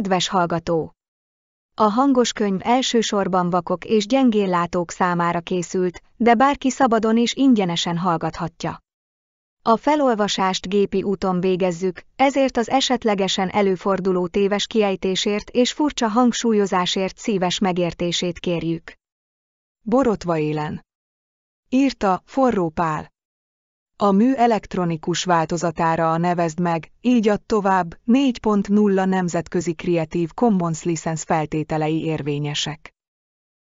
Kedves hallgató! A hangos könyv elsősorban vakok és gyengéllátók számára készült, de bárki szabadon és ingyenesen hallgathatja. A felolvasást gépi úton végezzük, ezért az esetlegesen előforduló téves kiejtésért és furcsa hangsúlyozásért szíves megértését kérjük. Borotva élen. Írta Forró Pál. A mű elektronikus változatára a nevezd meg, így ad tovább, 4.0 nemzetközi Creative Commons licensz feltételei érvényesek.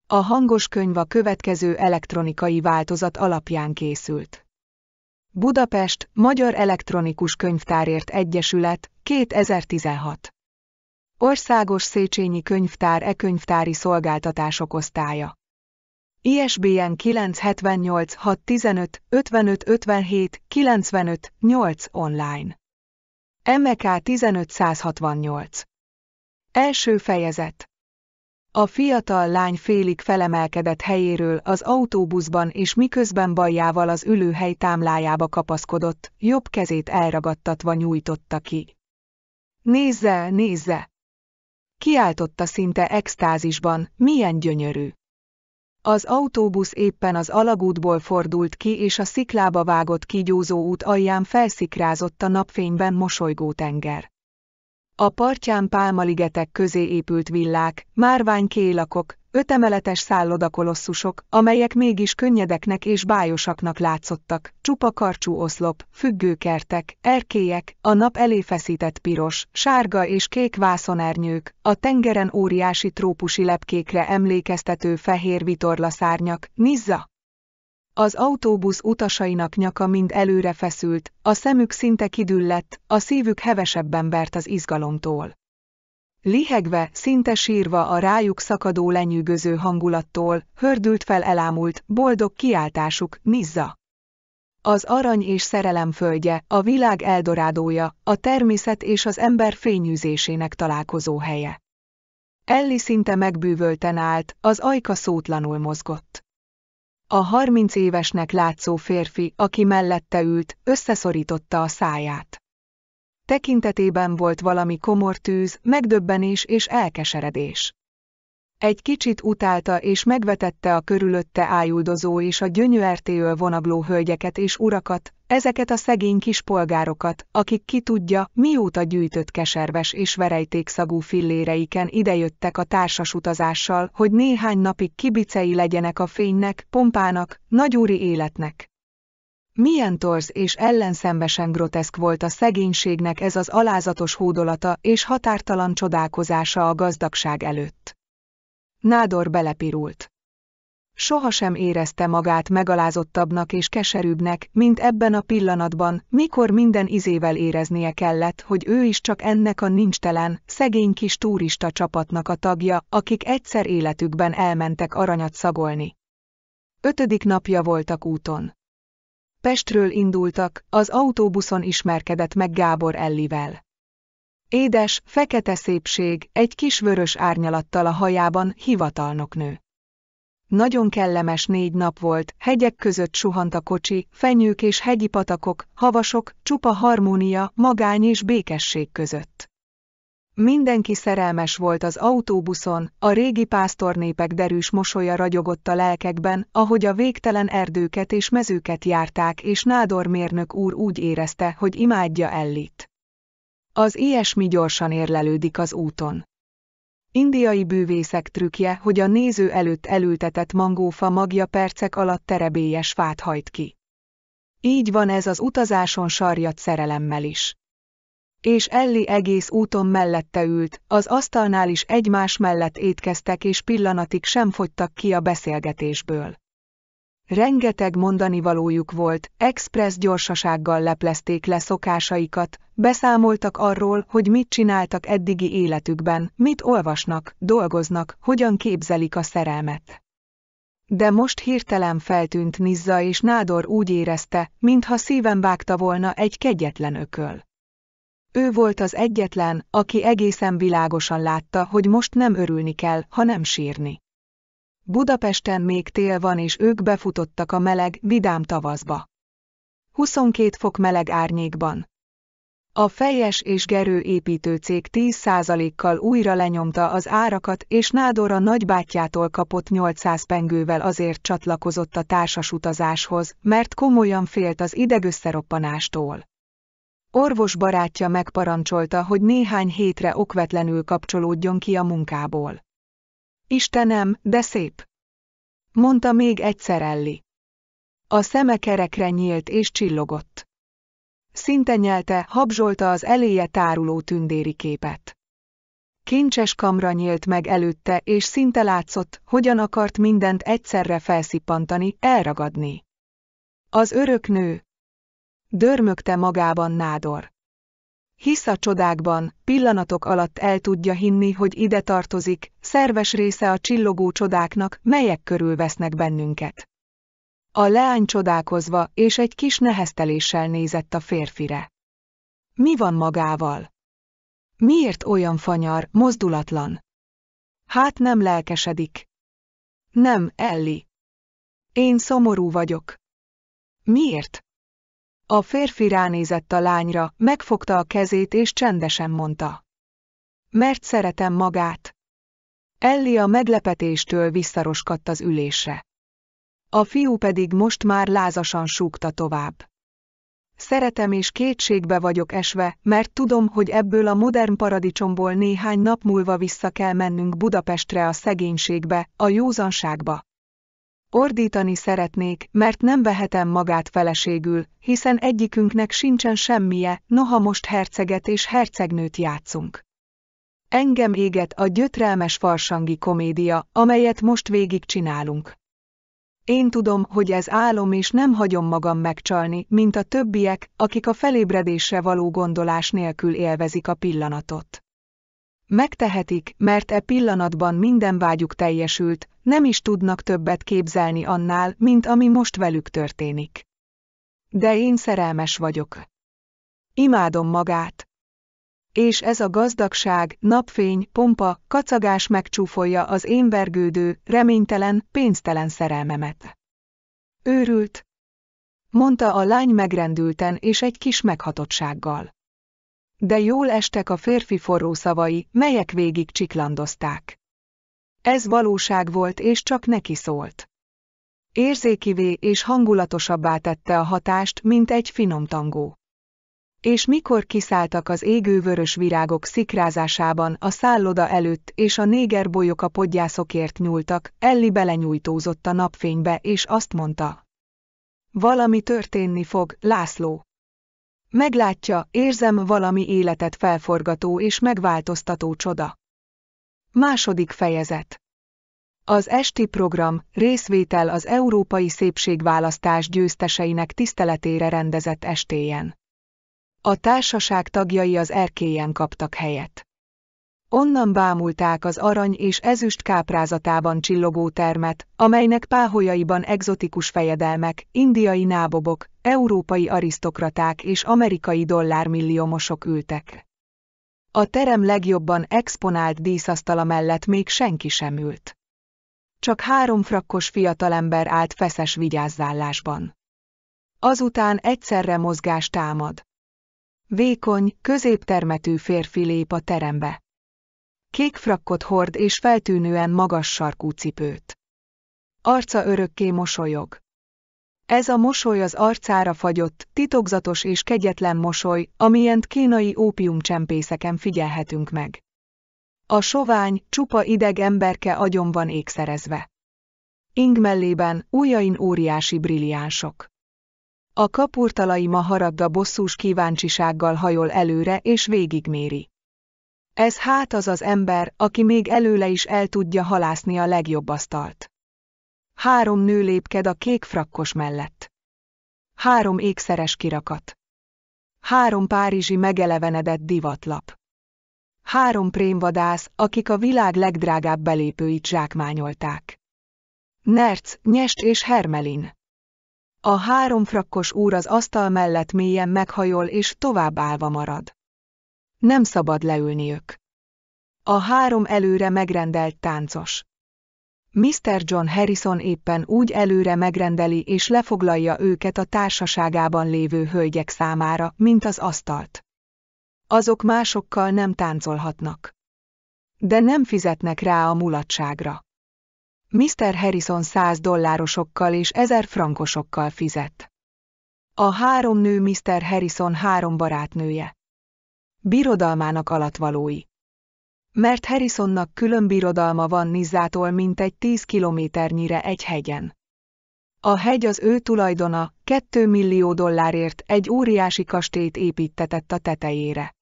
A hangos könyv a következő elektronikai változat alapján készült. Budapest, Magyar Elektronikus Könyvtárért Egyesület, 2016. Országos Széchenyi Könyvtár e-könyvtári szolgáltatások osztálya. ISBN 978 615 55 57 95 8 online. MK e 1568. Első fejezet. A fiatal lány félig felemelkedett helyéről az autóbuszban és miközben bajjával az ülőhely támlájába kapaszkodott, jobb kezét elragadtatva nyújtotta ki. Nézze, nézze! Kiáltotta szinte extázisban, milyen gyönyörű! Az autóbusz éppen az alagútból fordult ki és a sziklába vágott kigyózó út alján felszikrázott a napfényben mosolygó tenger. A partján pálmaligetek közé épült villák, márvány kélakok, ötemeletes szállodakolosszusok, amelyek mégis könnyedeknek és bájosaknak látszottak, csupa karcsú oszlop, függőkertek, erkélyek, a nap elé feszített piros, sárga és kék vászonernyők, a tengeren óriási trópusi lepkékre emlékeztető fehér vitorlaszárnyak, nizza. Az autóbusz utasainak nyaka mind előre feszült, a szemük szinte kidüllett, a szívük hevesebben vert az izgalomtól. Lihegve, szinte sírva a rájuk szakadó lenyűgöző hangulattól, hördült fel elámult, boldog kiáltásuk, Nizza. Az arany és szerelem földje, a világ eldorádója, a természet és az ember fényűzésének találkozó helye. Elli szinte megbűvölten állt, az ajka szótlanul mozgott. A harminc évesnek látszó férfi, aki mellette ült, összeszorította a száját. Tekintetében volt valami komor tűz, megdöbbenés és elkeseredés. Egy kicsit utálta és megvetette a körülötte ájuldozó és a gyönyörtéől vonagló hölgyeket és urakat, ezeket a szegény kis polgárokat, akik ki tudja, mióta gyűjtött keserves és verejtékszagú filléreiken idejöttek a társas utazással, hogy néhány napig kibicei legyenek a fénynek, pompának, nagyúri életnek. Milyen torz és ellenszembesen groteszk volt a szegénységnek ez az alázatos hódolata és határtalan csodálkozása a gazdagság előtt. Nádor belepirult. Sohasem érezte magát megalázottabbnak és keserűbbnek, mint ebben a pillanatban, mikor minden izével éreznie kellett, hogy ő is csak ennek a nincstelen, szegény kis turista csapatnak a tagja, akik egyszer életükben elmentek aranyat szagolni. Ötödik napja voltak úton. Pestről indultak, az autóbuszon ismerkedett meg Gábor Ellivel. Édes, fekete szépség, egy kis vörös árnyalattal a hajában nő. Nagyon kellemes négy nap volt, hegyek között suhant a kocsi, fenyők és hegyi patakok, havasok, csupa harmónia, magány és békesség között. Mindenki szerelmes volt az autóbuszon, a régi pásztornépek derűs mosolya ragyogott a lelkekben, ahogy a végtelen erdőket és mezőket járták, és Nádor mérnök úr úgy érezte, hogy imádja Ellit. Az ilyesmi gyorsan érlelődik az úton. Indiai bűvészek trükkje, hogy a néző előtt elültetett mangófa magja percek alatt terebélyes fát hajt ki. Így van ez az utazáson sarjat szerelemmel is és Elli egész úton mellette ült, az asztalnál is egymás mellett étkeztek és pillanatig sem fogytak ki a beszélgetésből. Rengeteg mondani valójuk volt, express gyorsasággal leplezték le szokásaikat, beszámoltak arról, hogy mit csináltak eddigi életükben, mit olvasnak, dolgoznak, hogyan képzelik a szerelmet. De most hirtelen feltűnt Nizza és Nádor úgy érezte, mintha szíven vágta volna egy kegyetlen ököl. Ő volt az egyetlen, aki egészen világosan látta, hogy most nem örülni kell, hanem sírni. Budapesten még tél van és ők befutottak a meleg, vidám tavaszba. 22 fok meleg árnyékban. A fejes és gerő építőcég 10%-kal újra lenyomta az árakat, és Nádor a nagybátyjától kapott 800 pengővel azért csatlakozott a társas utazáshoz, mert komolyan félt az idegösszeroppanástól. Orvos barátja megparancsolta, hogy néhány hétre okvetlenül kapcsolódjon ki a munkából. Istenem, de szép! Mondta még egyszer Elli. A szeme kerekre nyílt és csillogott. Szinte nyelte, habzsolta az eléje táruló tündéri képet. Kincses kamra nyílt meg előtte, és szinte látszott, hogyan akart mindent egyszerre felszippantani, elragadni. Az örök nő, dörmögte magában nádor. Hisz a csodákban, pillanatok alatt el tudja hinni, hogy ide tartozik, szerves része a csillogó csodáknak, melyek körül vesznek bennünket. A leány csodálkozva és egy kis nehezteléssel nézett a férfire. Mi van magával? Miért olyan fanyar, mozdulatlan? Hát nem lelkesedik. Nem, Elli. Én szomorú vagyok. Miért? A férfi ránézett a lányra, megfogta a kezét és csendesen mondta. Mert szeretem magát. Elli a meglepetéstől visszaroskadt az ülésre. A fiú pedig most már lázasan súgta tovább. Szeretem és kétségbe vagyok esve, mert tudom, hogy ebből a modern paradicsomból néhány nap múlva vissza kell mennünk Budapestre a szegénységbe, a józanságba. Ordítani szeretnék, mert nem vehetem magát feleségül, hiszen egyikünknek sincsen semmije, noha most herceget és hercegnőt játszunk. Engem éget a gyötrelmes farsangi komédia, amelyet most végigcsinálunk. Én tudom, hogy ez álom és nem hagyom magam megcsalni, mint a többiek, akik a felébredésre való gondolás nélkül élvezik a pillanatot. Megtehetik, mert e pillanatban minden vágyuk teljesült, nem is tudnak többet képzelni annál, mint ami most velük történik. De én szerelmes vagyok. Imádom magát. És ez a gazdagság, napfény, pompa, kacagás megcsúfolja az én vergődő, reménytelen, pénztelen szerelmemet. Őrült, mondta a lány megrendülten és egy kis meghatottsággal de jól estek a férfi forró szavai, melyek végig csiklandozták. Ez valóság volt és csak neki szólt. Érzékivé és hangulatosabbá tette a hatást, mint egy finom tangó. És mikor kiszálltak az égő vörös virágok szikrázásában a szálloda előtt és a bolyok a podgyászokért nyúltak, Elli belenyújtózott a napfénybe és azt mondta. Valami történni fog, László. Meglátja, érzem valami életet felforgató és megváltoztató csoda. Második fejezet Az esti program részvétel az Európai Szépségválasztás győzteseinek tiszteletére rendezett estéjen. A társaság tagjai az erkélyen kaptak helyet. Onnan bámulták az arany és ezüst káprázatában csillogó termet, amelynek páholyaiban egzotikus fejedelmek, indiai nábobok, európai arisztokraták és amerikai dollármilliómosok ültek. A terem legjobban exponált díszasztala mellett még senki sem ült. Csak három frakkos fiatalember állt feszes vigyázzállásban. Azután egyszerre mozgás támad. Vékony, középtermetű férfi lép a terembe. Kék frakkot hord és feltűnően magas sarkú cipőt. Arca örökké mosolyog. Ez a mosoly az arcára fagyott, titokzatos és kegyetlen mosoly, amilyent kínai ópiumcsempészeken figyelhetünk meg. A sovány, csupa ideg emberke agyon van ékszerezve. Ing mellében, újain óriási brilliánsok. A kapurtalai maharadda bosszús kíváncsisággal hajol előre és végigméri. Ez hát az az ember, aki még előle is el tudja halászni a legjobb asztalt. Három nő lépked a kék frakkos mellett. Három ékszeres kirakat. Három párizsi megelevenedett divatlap. Három prémvadász, akik a világ legdrágább belépőit zsákmányolták. Nerc, Nyest és Hermelin. A három frakkos úr az asztal mellett mélyen meghajol és tovább állva marad. Nem szabad leülniük. A három előre megrendelt táncos. Mr. John Harrison éppen úgy előre megrendeli és lefoglalja őket a társaságában lévő hölgyek számára, mint az asztalt. Azok másokkal nem táncolhatnak. De nem fizetnek rá a mulatságra. Mr. Harrison száz dollárosokkal és ezer frankosokkal fizet. A három nő Mr. Harrison három barátnője birodalmának alatvalói. Mert Harrisonnak külön birodalma van Nizzától mintegy tíz kilométernyire egy hegyen. A hegy az ő tulajdona, kettő millió dollárért egy óriási kastélyt építetett a tetejére.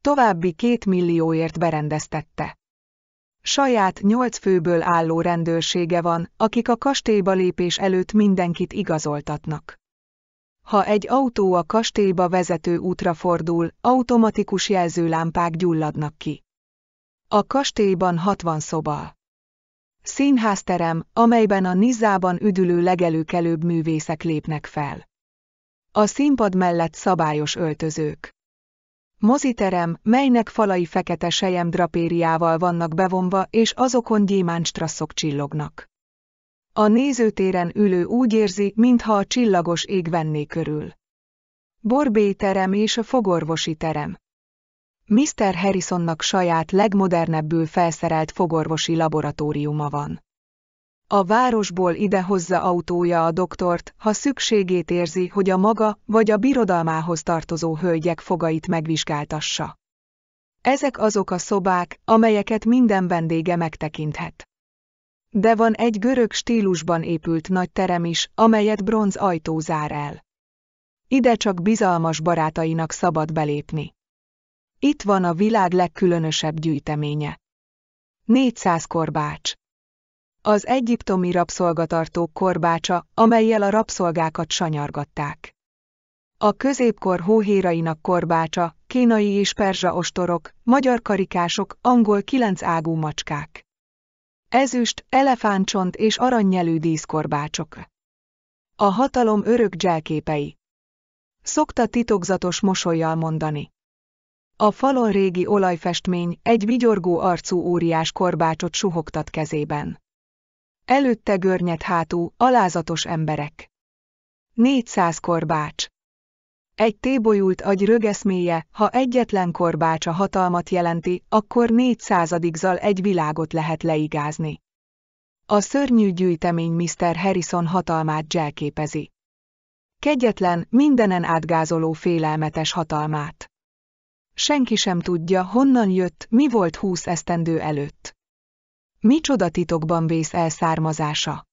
További két millióért berendeztette. Saját nyolc főből álló rendőrsége van, akik a kastélyba lépés előtt mindenkit igazoltatnak. Ha egy autó a kastélyba vezető útra fordul, automatikus jelzőlámpák gyulladnak ki. A kastélyban 60 szoba. Színházterem, amelyben a Nizzában üdülő legelőkelőbb művészek lépnek fel. A színpad mellett szabályos öltözők. Moziterem, melynek falai fekete sejem drapériával vannak bevonva, és azokon gyémántstrasszok csillognak. A nézőtéren ülő úgy érzi, mintha a csillagos ég venné körül. Borbély terem és a fogorvosi terem. Mr. Harrisonnak saját legmodernebbül felszerelt fogorvosi laboratóriuma van. A városból ide hozza autója a doktort, ha szükségét érzi, hogy a maga vagy a birodalmához tartozó hölgyek fogait megvizsgáltassa. Ezek azok a szobák, amelyeket minden vendége megtekinthet. De van egy görög stílusban épült nagy terem is, amelyet bronz ajtó zár el. Ide csak bizalmas barátainak szabad belépni. Itt van a világ legkülönösebb gyűjteménye. 400 korbács. Az egyiptomi rabszolgatartók korbácsa, amelyel a rabszolgákat sanyargatták. A középkor hóhérainak korbácsa, kínai és perzsa ostorok, magyar karikások, angol kilenc ágú macskák ezüst, elefántcsont és aranynyelű díszkorbácsok. A hatalom örök dzselképei. Szokta titokzatos mosolyjal mondani. A falon régi olajfestmény egy vigyorgó arcú óriás korbácsot suhogtat kezében. Előtte görnyed hátú, alázatos emberek. 400 korbács. Egy tébolyult agy rögeszméje, ha egyetlen korbács a hatalmat jelenti, akkor négy zal egy világot lehet leigázni. A szörnyű gyűjtemény Mr. Harrison hatalmát zselképezi. Kegyetlen, mindenen átgázoló félelmetes hatalmát. Senki sem tudja, honnan jött, mi volt húsz esztendő előtt. Micsoda titokban vész elszármazása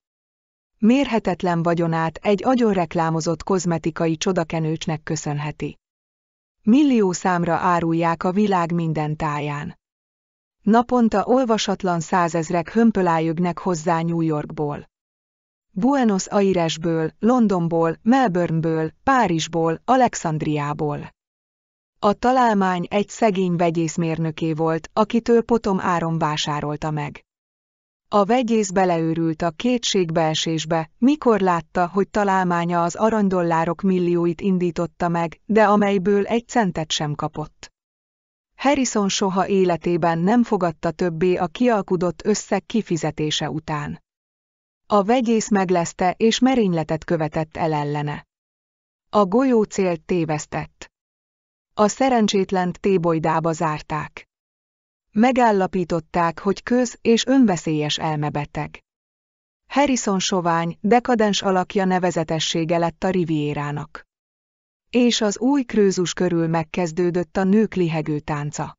mérhetetlen vagyonát egy agyon reklámozott kozmetikai csodakenőcsnek köszönheti. Millió számra árulják a világ minden táján. Naponta olvasatlan százezrek hömpölájögnek hozzá New Yorkból. Buenos Airesből, Londonból, Melbourneből, Párizsból, Alexandriából. A találmány egy szegény vegyészmérnöké volt, akitől potom áron vásárolta meg. A vegyész beleőrült a kétségbeesésbe, mikor látta, hogy találmánya az arandollárok millióit indította meg, de amelyből egy centet sem kapott. Harrison soha életében nem fogadta többé a kialkudott összeg kifizetése után. A vegyész meglezte és merényletet követett el ellene. A golyó célt tévesztett. A szerencsétlent tébolydába zárták. Megállapították, hogy köz- és önveszélyes elmebeteg. Harrison sovány, dekadens alakja nevezetessége lett a Rivierának. És az új krőzus körül megkezdődött a nők lihegő tánca.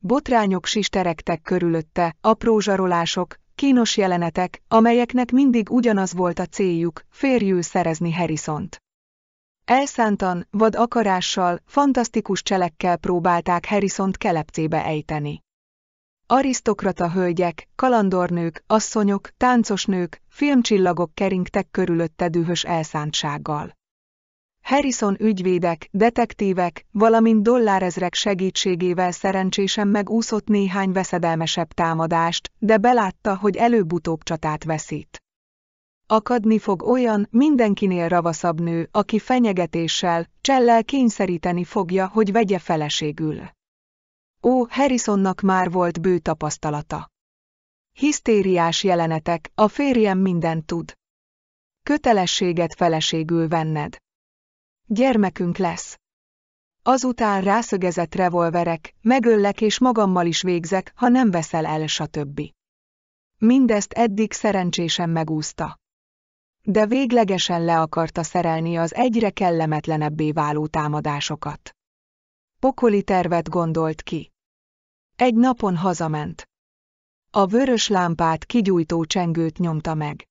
Botrányok sisterektek körülötte, apró zsarolások, kínos jelenetek, amelyeknek mindig ugyanaz volt a céljuk, férjül szerezni Harrisont. Elszántan, vad akarással, fantasztikus cselekkel próbálták Harrisont kelepcébe ejteni. Arisztokrata hölgyek, kalandornők, asszonyok, táncosnők, filmcsillagok keringtek körülötte dühös elszántsággal. Harrison ügyvédek, detektívek, valamint dollárezrek segítségével szerencsésen megúszott néhány veszedelmesebb támadást, de belátta, hogy előbb-utóbb csatát veszít. Akadni fog olyan, mindenkinél ravaszabb nő, aki fenyegetéssel, csellel kényszeríteni fogja, hogy vegye feleségül. Ó, Harrisonnak már volt bő tapasztalata. Hisztériás jelenetek, a férjem mindent tud. Kötelességet feleségül venned. Gyermekünk lesz. Azután rászögezett revolverek, megöllek és magammal is végzek, ha nem veszel el, stb. Mindezt eddig szerencsésen megúszta. De véglegesen le akarta szerelni az egyre kellemetlenebbé váló támadásokat. Pokoli tervet gondolt ki. Egy napon hazament. A vörös lámpát kigyújtó csengőt nyomta meg.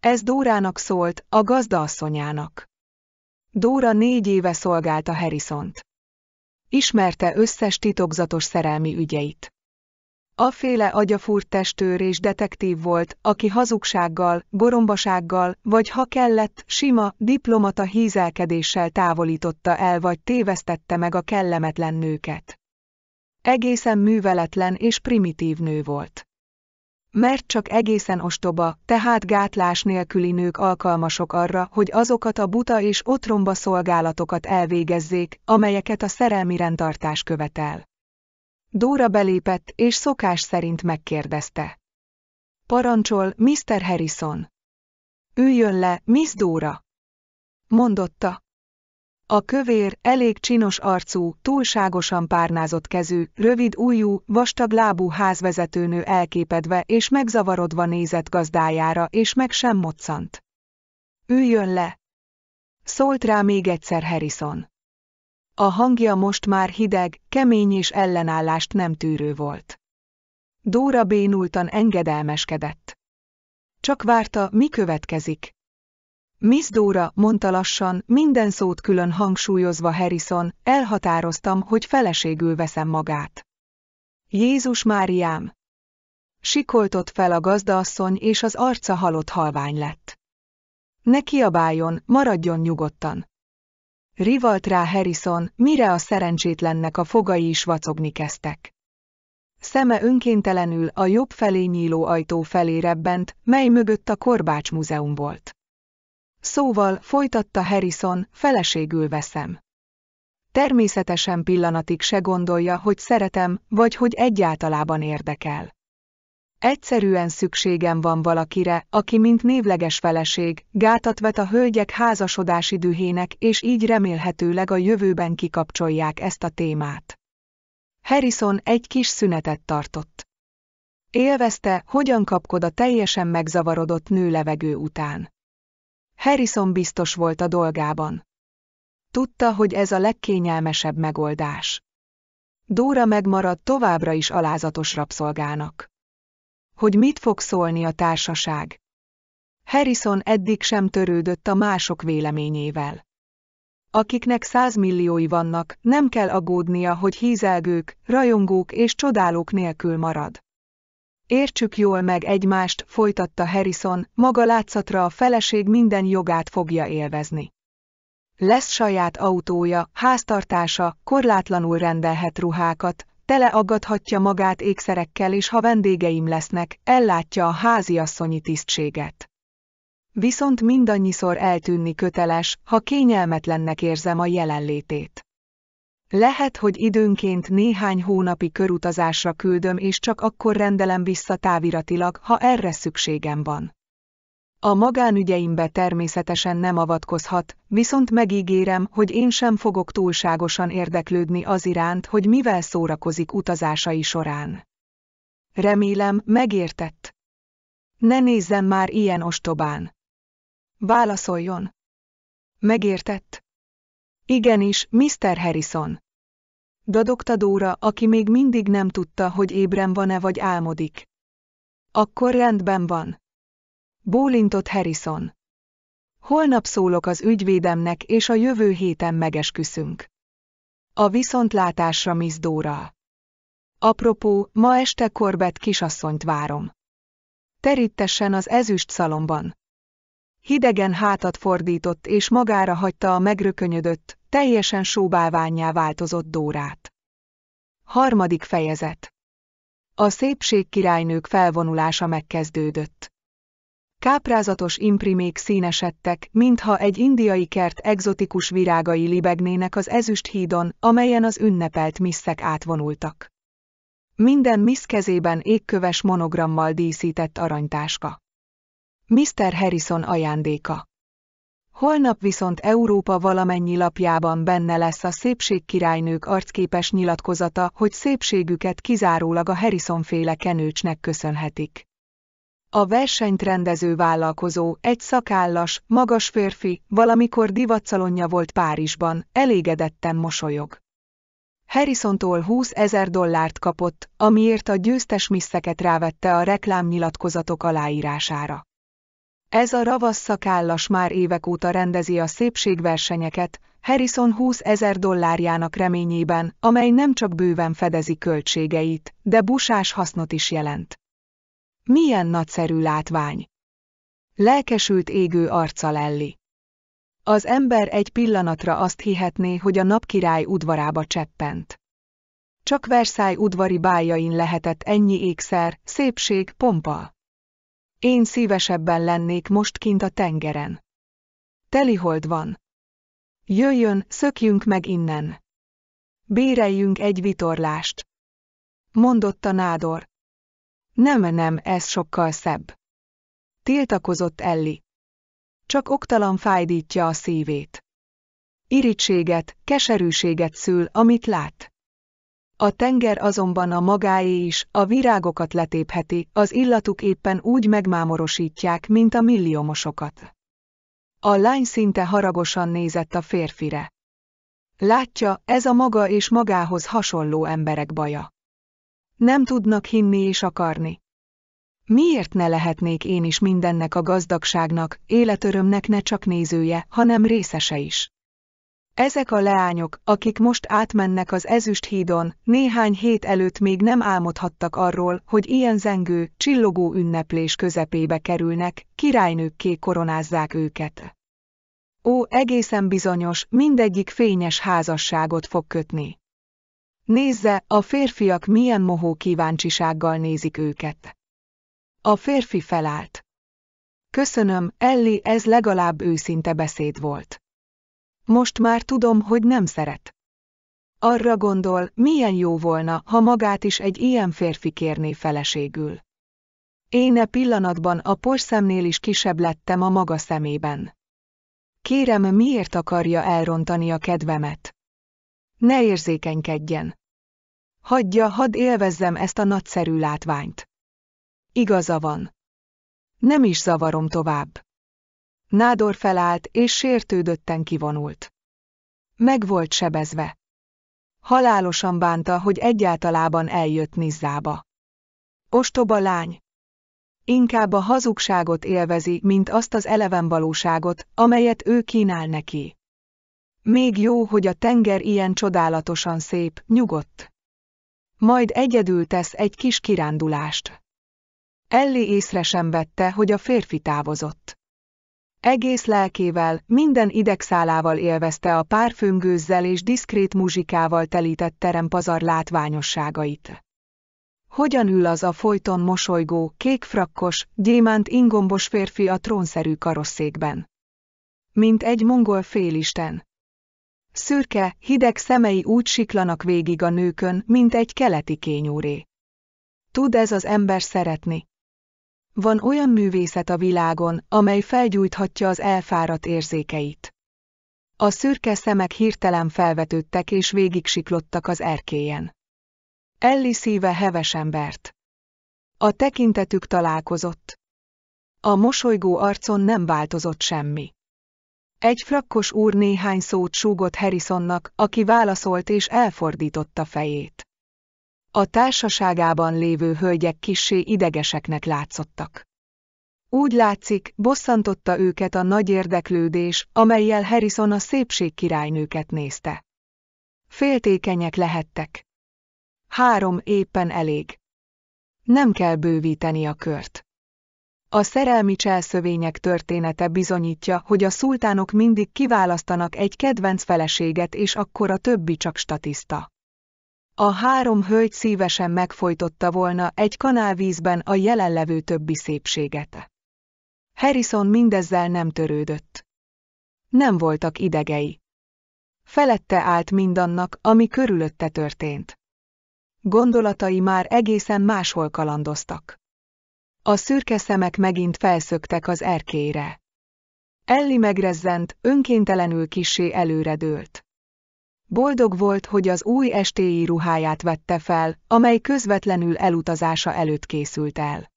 Ez Dórának szólt, a gazdaasszonyának. Dóra négy éve szolgálta Harrisont. Ismerte összes titokzatos szerelmi ügyeit. Aféle agyafúrt testőr és detektív volt, aki hazugsággal, gorombasággal, vagy ha kellett, sima, diplomata hízelkedéssel távolította el vagy tévesztette meg a kellemetlen nőket. Egészen műveletlen és primitív nő volt. Mert csak egészen ostoba, tehát gátlás nélküli nők alkalmasok arra, hogy azokat a buta és otromba szolgálatokat elvégezzék, amelyeket a szerelmi rendtartás követel. Dóra belépett, és szokás szerint megkérdezte. Parancsol, Mr. Harrison. Üljön le, Miss Dóra. Mondotta, a kövér, elég csinos arcú, túlságosan párnázott kezű, rövid ujjú, vastag lábú házvezetőnő elképedve és megzavarodva nézett gazdájára és meg sem moccant. Üljön le! Szólt rá még egyszer Harrison. A hangja most már hideg, kemény és ellenállást nem tűrő volt. Dóra bénultan engedelmeskedett. Csak várta, mi következik. Miss Dóra, mondta lassan, minden szót külön hangsúlyozva Harrison, elhatároztam, hogy feleségül veszem magát. Jézus Máriám! Sikoltott fel a gazdaasszony, és az arca halott halvány lett. Ne kiabáljon, maradjon nyugodtan. Rivalt rá Harrison, mire a szerencsétlennek a fogai is vacogni kezdtek. Szeme önkéntelenül a jobb felé nyíló ajtó felé rebbent, mely mögött a Korbács Múzeum volt. Szóval, folytatta Harrison, feleségül veszem. Természetesen pillanatig se gondolja, hogy szeretem, vagy hogy egyáltalában érdekel. Egyszerűen szükségem van valakire, aki mint névleges feleség, gátat vet a hölgyek házasodási dühének, és így remélhetőleg a jövőben kikapcsolják ezt a témát. Harrison egy kis szünetet tartott. Élvezte, hogyan kapkod a teljesen megzavarodott nő levegő után. Harrison biztos volt a dolgában. Tudta, hogy ez a legkényelmesebb megoldás. Dóra megmaradt továbbra is alázatos rabszolgának. Hogy mit fog szólni a társaság? Harrison eddig sem törődött a mások véleményével. Akiknek százmilliói vannak, nem kell aggódnia, hogy hízelgők, rajongók és csodálók nélkül marad. Értsük jól meg egymást, folytatta Harrison, maga látszatra a feleség minden jogát fogja élvezni. Lesz saját autója, háztartása, korlátlanul rendelhet ruhákat, tele aggathatja magát ékszerekkel és ha vendégeim lesznek, ellátja a háziasszonyi tisztséget. Viszont mindannyiszor eltűnni köteles, ha kényelmetlennek érzem a jelenlétét. Lehet, hogy időnként néhány hónapi körutazásra küldöm, és csak akkor rendelem vissza táviratilag, ha erre szükségem van. A magánügyeimbe természetesen nem avatkozhat, viszont megígérem, hogy én sem fogok túlságosan érdeklődni az iránt, hogy mivel szórakozik utazásai során. Remélem, megértett. Ne nézzen már ilyen ostobán. Válaszoljon. Megértett? Igenis, Mr. Harrison. Dadogta Dóra, aki még mindig nem tudta, hogy ébren van-e vagy álmodik. Akkor rendben van. Bólintott Harrison. Holnap szólok az ügyvédemnek, és a jövő héten megesküszünk. A viszontlátásra Miss Dóra. Apropó, ma este Korbett kisasszonyt várom. Terítessen az ezüst szalomban hidegen hátat fordított és magára hagyta a megrökönyödött, teljesen sóbálványjá változott Dórát. Harmadik fejezet A szépség királynők felvonulása megkezdődött. Káprázatos imprimék színesedtek, mintha egy indiai kert egzotikus virágai libegnének az ezüst hídon, amelyen az ünnepelt misszek átvonultak. Minden miszkezében kezében égköves monogrammal díszített aranytáska. Mr. Harrison ajándéka. Holnap viszont Európa valamennyi lapjában benne lesz a szépségkirálynők arcképes nyilatkozata, hogy szépségüket kizárólag a Harrison-féle kenőcsnek köszönhetik. A versenyt rendező vállalkozó, egy szakállas, magas férfi, valamikor divatszalonja volt Párizsban, elégedetten mosolyog. Harrisontól 20 ezer dollárt kapott, amiért a győztes misszeket rávette a reklámnyilatkozatok aláírására. Ez a ravasz szakállas már évek óta rendezi a szépségversenyeket, Harrison 20 ezer dollárjának reményében, amely nem csak bőven fedezi költségeit, de busás hasznot is jelent. Milyen nagyszerű látvány! Lelkesült égő arca Lelli. Az ember egy pillanatra azt hihetné, hogy a napkirály udvarába cseppent. Csak Versály udvari bájain lehetett ennyi ékszer, szépség, pompa. Én szívesebben lennék most kint a tengeren. Telihold van. Jöjjön, szökjünk meg innen. Béreljünk egy vitorlást. Mondotta nádor. Nem, nem, ez sokkal szebb. Tiltakozott Elli. Csak oktalan fájdítja a szívét. Irítséget, keserűséget szül, amit lát. A tenger azonban a magáé is, a virágokat letépheti, az illatuk éppen úgy megmámorosítják, mint a milliomosokat. A lány szinte haragosan nézett a férfire. Látja, ez a maga és magához hasonló emberek baja. Nem tudnak hinni és akarni. Miért ne lehetnék én is mindennek a gazdagságnak, életörömnek ne csak nézője, hanem részese is? Ezek a leányok, akik most átmennek az ezüst hídon, néhány hét előtt még nem álmodhattak arról, hogy ilyen zengő, csillogó ünneplés közepébe kerülnek, királynőkké koronázzák őket. Ó, egészen bizonyos, mindegyik fényes házasságot fog kötni. Nézze, a férfiak milyen mohó kíváncsisággal nézik őket. A férfi felállt. Köszönöm, Elli, ez legalább őszinte beszéd volt. Most már tudom, hogy nem szeret. Arra gondol, milyen jó volna, ha magát is egy ilyen férfi kérné feleségül. Éne pillanatban a porszemnél is kisebb lettem a maga szemében. Kérem, miért akarja elrontani a kedvemet? Ne érzékenykedjen. Hagyja, hadd élvezzem ezt a nagyszerű látványt. Igaza van. Nem is zavarom tovább. Nádor felállt és sértődötten kivonult. Meg volt sebezve. Halálosan bánta, hogy egyáltalában eljött Nizzába. Ostoba lány! Inkább a hazugságot élvezi, mint azt az eleven valóságot, amelyet ő kínál neki. Még jó, hogy a tenger ilyen csodálatosan szép, nyugodt. Majd egyedül tesz egy kis kirándulást. Elli észre sem vette, hogy a férfi távozott. Egész lelkével, minden idegszálával élvezte a párfőmgőzzel és diszkrét muzsikával telített terempazar látványosságait. Hogyan ül az a folyton mosolygó, kékfrakkos, gyémánt ingombos férfi a trónszerű karosszékben? Mint egy mongol félisten. Szürke, hideg szemei úgy siklanak végig a nőkön, mint egy keleti kényúré. Tud ez az ember szeretni. Van olyan művészet a világon, amely felgyújthatja az elfáradt érzékeit. A szürke szemek hirtelen felvetődtek és siklottak az erkélyen. Elli szíve heves embert. A tekintetük találkozott. A mosolygó arcon nem változott semmi. Egy frakkos úr néhány szót súgott Harrisonnak, aki válaszolt és elfordította fejét. A társaságában lévő hölgyek kissé idegeseknek látszottak. Úgy látszik, bosszantotta őket a nagy érdeklődés, amelyel Harrison a szépség királynőket nézte. Féltékenyek lehettek. Három éppen elég. Nem kell bővíteni a kört. A szerelmi cselszövények története bizonyítja, hogy a szultánok mindig kiválasztanak egy kedvenc feleséget, és akkor a többi csak statiszta. A három hölgy szívesen megfojtotta volna egy kanálvízben a jelenlevő többi szépséget. Harrison mindezzel nem törődött. Nem voltak idegei. Felette állt mindannak, ami körülötte történt. Gondolatai már egészen máshol kalandoztak. A szürke szemek megint felszöktek az erkére. Elli megrezzent, önkéntelenül kisé előredőlt. Boldog volt, hogy az új estéi ruháját vette fel, amely közvetlenül elutazása előtt készült el.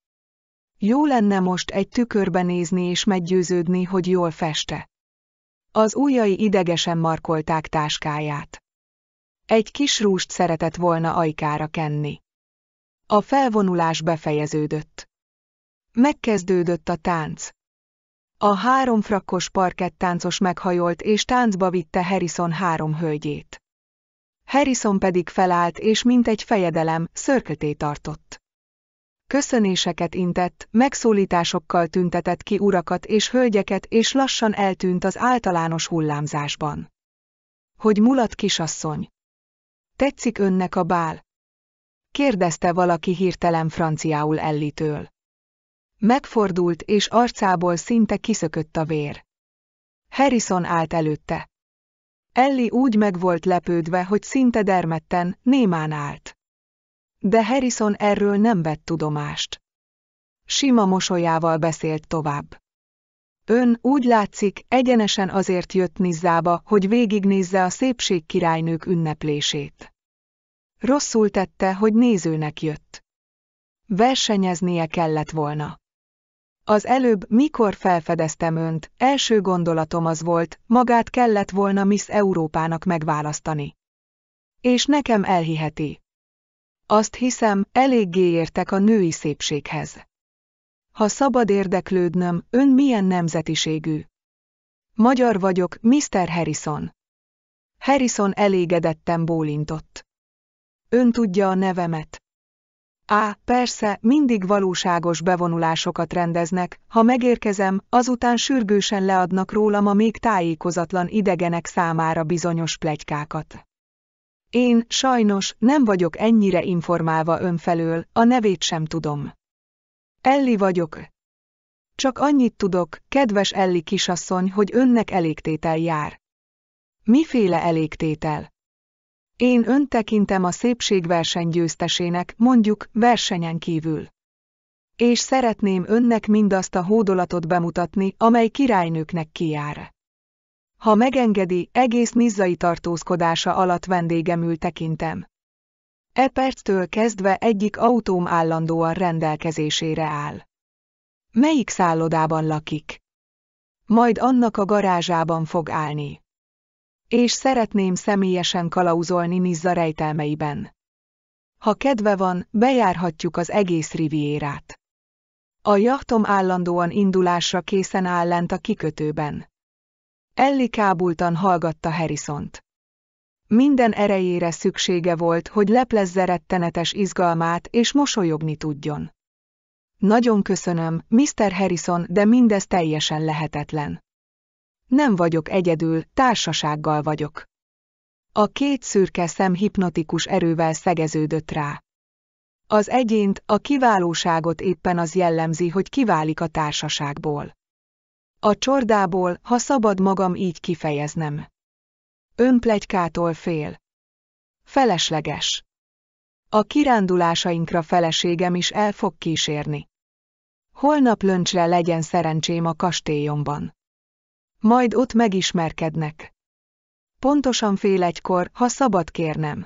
Jó lenne most egy tükörbe nézni és meggyőződni, hogy jól feste. Az ujjai idegesen markolták táskáját. Egy kis rúst szeretett volna ajkára kenni. A felvonulás befejeződött. Megkezdődött a tánc. A három frakkos parkettáncos meghajolt és táncba vitte Harrison három hölgyét. Harrison pedig felállt és mint egy fejedelem, szörköté tartott. Köszönéseket intett, megszólításokkal tüntetett ki urakat és hölgyeket és lassan eltűnt az általános hullámzásban. Hogy mulat kisasszony? Tetszik önnek a bál? Kérdezte valaki hirtelen franciául Ellitől. Megfordult, és arcából szinte kiszökött a vér. Harrison állt előtte. Ellie úgy meg volt lepődve, hogy szinte dermedten, némán állt. De Harrison erről nem vett tudomást. Sima mosolyával beszélt tovább. Ön, úgy látszik, egyenesen azért jött Nizzába, hogy végignézze a szépség királynők ünneplését. Rosszul tette, hogy nézőnek jött. Versenyeznie kellett volna. Az előbb, mikor felfedeztem önt, első gondolatom az volt, magát kellett volna Miss Európának megválasztani. És nekem elhiheti. Azt hiszem, eléggé értek a női szépséghez. Ha szabad érdeklődnöm, ön milyen nemzetiségű? Magyar vagyok, Mr. Harrison. Harrison elégedetten bólintott. Ön tudja a nevemet. Á, persze, mindig valóságos bevonulásokat rendeznek, ha megérkezem, azután sürgősen leadnak rólam a még tájékozatlan idegenek számára bizonyos plegykákat. Én, sajnos, nem vagyok ennyire informálva önfelől, a nevét sem tudom. Elli vagyok. Csak annyit tudok, kedves Elli kisasszony, hogy önnek elégtétel jár. Miféle elégtétel? Én önt tekintem a szépségverseny győztesének, mondjuk, versenyen kívül. És szeretném önnek mindazt a hódolatot bemutatni, amely királynőknek kijár. Ha megengedi, egész nizzai tartózkodása alatt vendégemül tekintem. E perctől kezdve egyik autóm állandóan rendelkezésére áll. Melyik szállodában lakik? Majd annak a garázsában fog állni. És szeretném személyesen kalauzolni Nizza rejtelmeiben. Ha kedve van, bejárhatjuk az egész riviérát. A jachtom állandóan indulásra készen áll lent a kikötőben. Elli kábultan hallgatta Harrisont. Minden erejére szüksége volt, hogy leplezze rettenetes izgalmát és mosolyogni tudjon. Nagyon köszönöm, Mr. Harrison, de mindez teljesen lehetetlen. Nem vagyok egyedül, társasággal vagyok. A két szürke szem hipnotikus erővel szegeződött rá. Az egyént, a kiválóságot éppen az jellemzi, hogy kiválik a társaságból. A csordából, ha szabad magam így kifejeznem. Önplegykától fél. Felesleges. A kirándulásainkra feleségem is el fog kísérni. Holnap löncsre legyen szerencsém a kastélyomban. Majd ott megismerkednek. Pontosan fél egykor, ha szabad kérnem.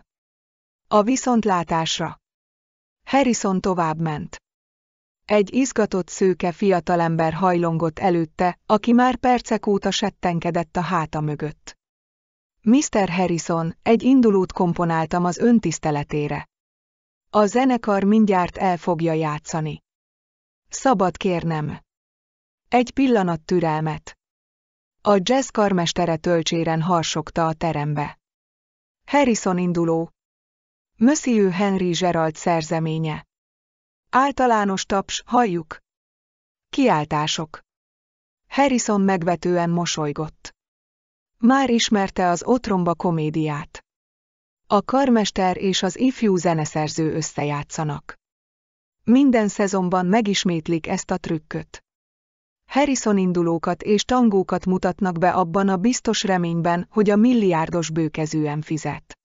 A viszontlátásra. Harrison továbbment. Egy izgatott szőke fiatalember hajlongott előtte, aki már percek óta settenkedett a háta mögött. Mr. Harrison, egy indulót komponáltam az öntiszteletére. A zenekar mindjárt el fogja játszani. Szabad kérnem. Egy pillanat türelmet. A jazz karmestere tölcséren harsogta a terembe. Harrison induló. Monsieur Henry Gerald szerzeménye. Általános taps, halljuk. Kiáltások. Harrison megvetően mosolygott. Már ismerte az otromba komédiát. A karmester és az ifjú zeneszerző összejátszanak. Minden szezonban megismétlik ezt a trükköt. Harrison indulókat és tangókat mutatnak be abban a biztos reményben, hogy a milliárdos bőkezően fizet.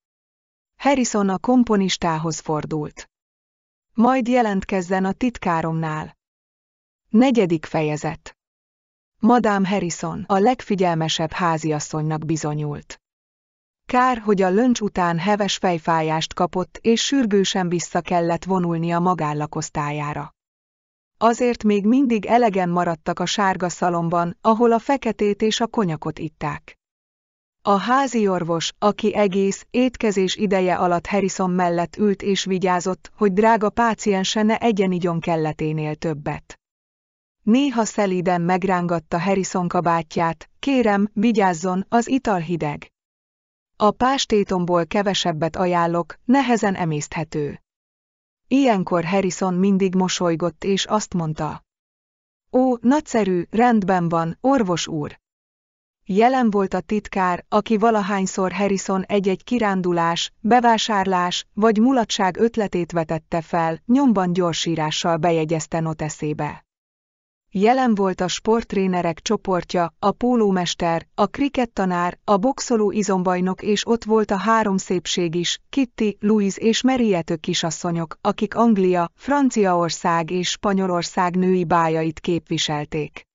Harrison a komponistához fordult. Majd jelentkezzen a titkáromnál. Negyedik fejezet. Madame Harrison a legfigyelmesebb háziasszonynak bizonyult. Kár, hogy a löncs után heves fejfájást kapott, és sürgősen vissza kellett vonulnia magállakosztályára. Azért még mindig elegen maradtak a sárga szalomban, ahol a feketét és a konyakot itták. A házi orvos, aki egész étkezés ideje alatt Harrison mellett ült és vigyázott, hogy drága páciense ne egyenigyon kelleténél többet. Néha szeliden megrángatta Harrison kabátját, kérem, vigyázzon, az ital hideg. A pástétomból kevesebbet ajánlok, nehezen emészthető. Ilyenkor Harrison mindig mosolygott és azt mondta. Ó, nagyszerű, rendben van, orvos úr. Jelen volt a titkár, aki valahányszor Harrison egy-egy kirándulás, bevásárlás vagy mulatság ötletét vetette fel, nyomban gyorsírással bejegyezte noteszébe. Jelen volt a sporttrénerek csoportja, a pólómester, a krikettanár, a boxoló izombajnok és ott volt a három szépség is, Kitty, Louise és Meriető kisasszonyok, akik Anglia, Franciaország és Spanyolország női bájait képviselték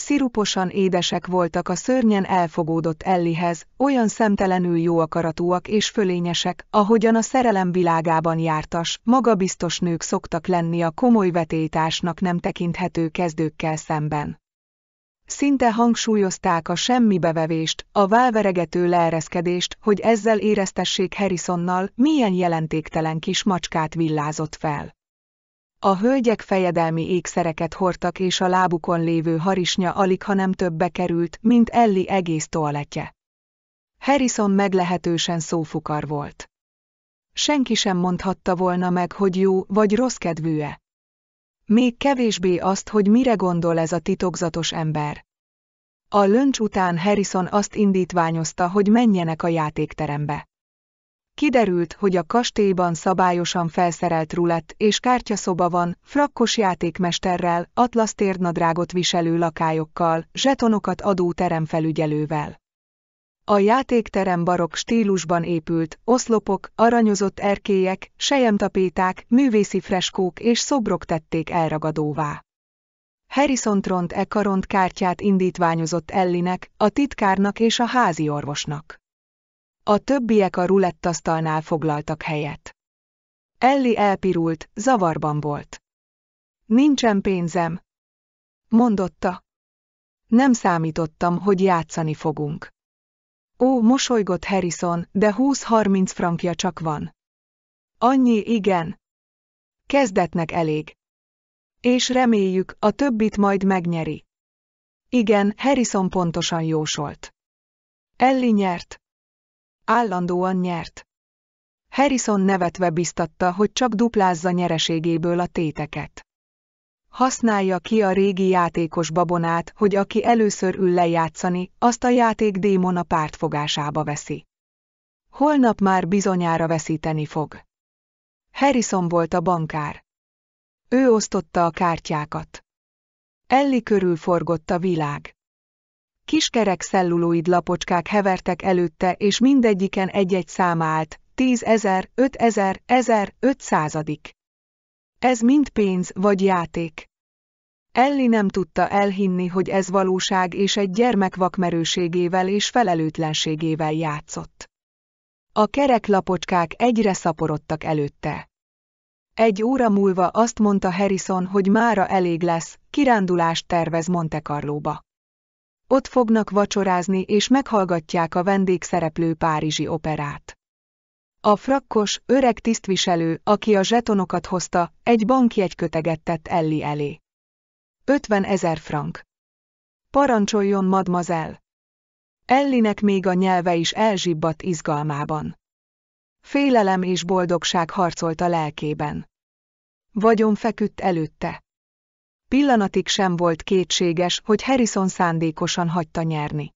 sziruposan édesek voltak a szörnyen elfogódott Ellihez, olyan szemtelenül jó akaratúak és fölényesek, ahogyan a szerelem világában jártas, magabiztos nők szoktak lenni a komoly vetétásnak nem tekinthető kezdőkkel szemben. Szinte hangsúlyozták a semmi bevevést, a válveregető leereszkedést, hogy ezzel éreztessék Harrisonnal, milyen jelentéktelen kis macskát villázott fel. A hölgyek fejedelmi ékszereket hordtak és a lábukon lévő harisnya alig, ha nem többbe került, mint Elli egész toaletje. Harrison meglehetősen szófukar volt. Senki sem mondhatta volna meg, hogy jó vagy rossz kedvű-e. Még kevésbé azt, hogy mire gondol ez a titokzatos ember. A löncs után Harrison azt indítványozta, hogy menjenek a játékterembe. Kiderült, hogy a kastélyban szabályosan felszerelt rulett és kártyaszoba van, frakkos játékmesterrel, atlasztérdnadrágot viselő lakályokkal, zsetonokat adó teremfelügyelővel. A játékterem barokk stílusban épült, oszlopok, aranyozott erkélyek, sejemtapéták, művészi freskók és szobrok tették elragadóvá. Harrison Tront e karont kártyát indítványozott Ellinek, a titkárnak és a házi orvosnak. A többiek a rulettasztalnál foglaltak helyet. Elli elpirult, zavarban volt. Nincsen pénzem, mondotta. Nem számítottam, hogy játszani fogunk. Ó, mosolygott Harrison, de 20-30 frankja csak van. Annyi, igen. Kezdetnek elég. És reméljük, a többit majd megnyeri. Igen, Harrison pontosan jósolt. Elli nyert állandóan nyert. Harrison nevetve biztatta, hogy csak duplázza nyereségéből a téteket. Használja ki a régi játékos babonát, hogy aki először ül lejátszani, azt a játék démon a pártfogásába veszi. Holnap már bizonyára veszíteni fog. Harrison volt a bankár. Ő osztotta a kártyákat. Elli körül forgott a világ kiskerek szelluloid lapocskák hevertek előtte, és mindegyiken egy-egy szám állt, tízezer, ötezer, ezer, ötszázadik. Ez mind pénz vagy játék. Elli nem tudta elhinni, hogy ez valóság és egy gyermek vakmerőségével és felelőtlenségével játszott. A kerek lapocskák egyre szaporodtak előtte. Egy óra múlva azt mondta Harrison, hogy mára elég lesz, kirándulást tervez Monte Carlóba. Ott fognak vacsorázni és meghallgatják a vendégszereplő párizsi operát. A frakkos, öreg tisztviselő, aki a zsetonokat hozta, egy bankjegyköteget tett Elli elé. 50 ezer frank. Parancsoljon, madmazel! Ellinek még a nyelve is elzsibbat izgalmában. Félelem és boldogság harcolt a lelkében. Vagyon feküdt előtte. Pillanatig sem volt kétséges, hogy Harrison szándékosan hagyta nyerni.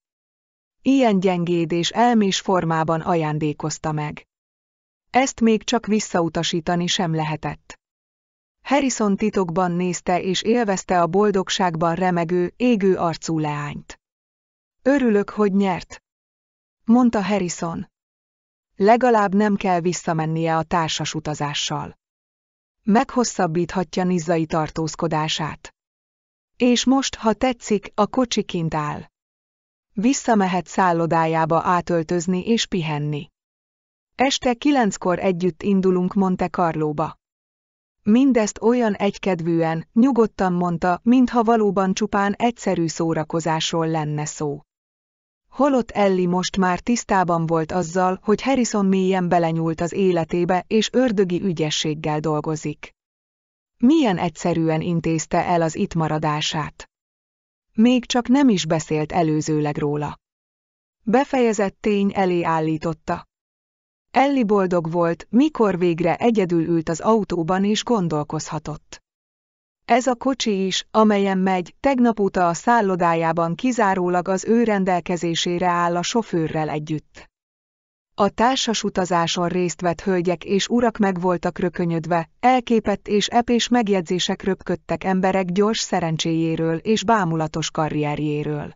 Ilyen gyengéd és elmés formában ajándékozta meg. Ezt még csak visszautasítani sem lehetett. Harrison titokban nézte és élvezte a boldogságban remegő, égő arcú leányt. Örülök, hogy nyert, mondta Harrison. Legalább nem kell visszamennie a társas utazással meghosszabbíthatja nizzai tartózkodását. És most, ha tetszik, a kocsi kint áll. Visszamehet szállodájába átöltözni és pihenni. Este kilenckor együtt indulunk Monte Carlóba. Mindezt olyan egykedvűen, nyugodtan mondta, mintha valóban csupán egyszerű szórakozásról lenne szó. Holott Ellie most már tisztában volt azzal, hogy Harrison mélyen belenyúlt az életébe és ördögi ügyességgel dolgozik. Milyen egyszerűen intézte el az itt maradását. Még csak nem is beszélt előzőleg róla. Befejezett tény elé állította. Elli boldog volt, mikor végre egyedül ült az autóban és gondolkozhatott. Ez a kocsi is, amelyen megy, tegnap óta a szállodájában kizárólag az ő rendelkezésére áll a sofőrrel együtt. A társas utazáson részt vett hölgyek és urak meg voltak rökönyödve, elképett és epés megjegyzések röpködtek emberek gyors szerencséjéről és bámulatos karrierjéről.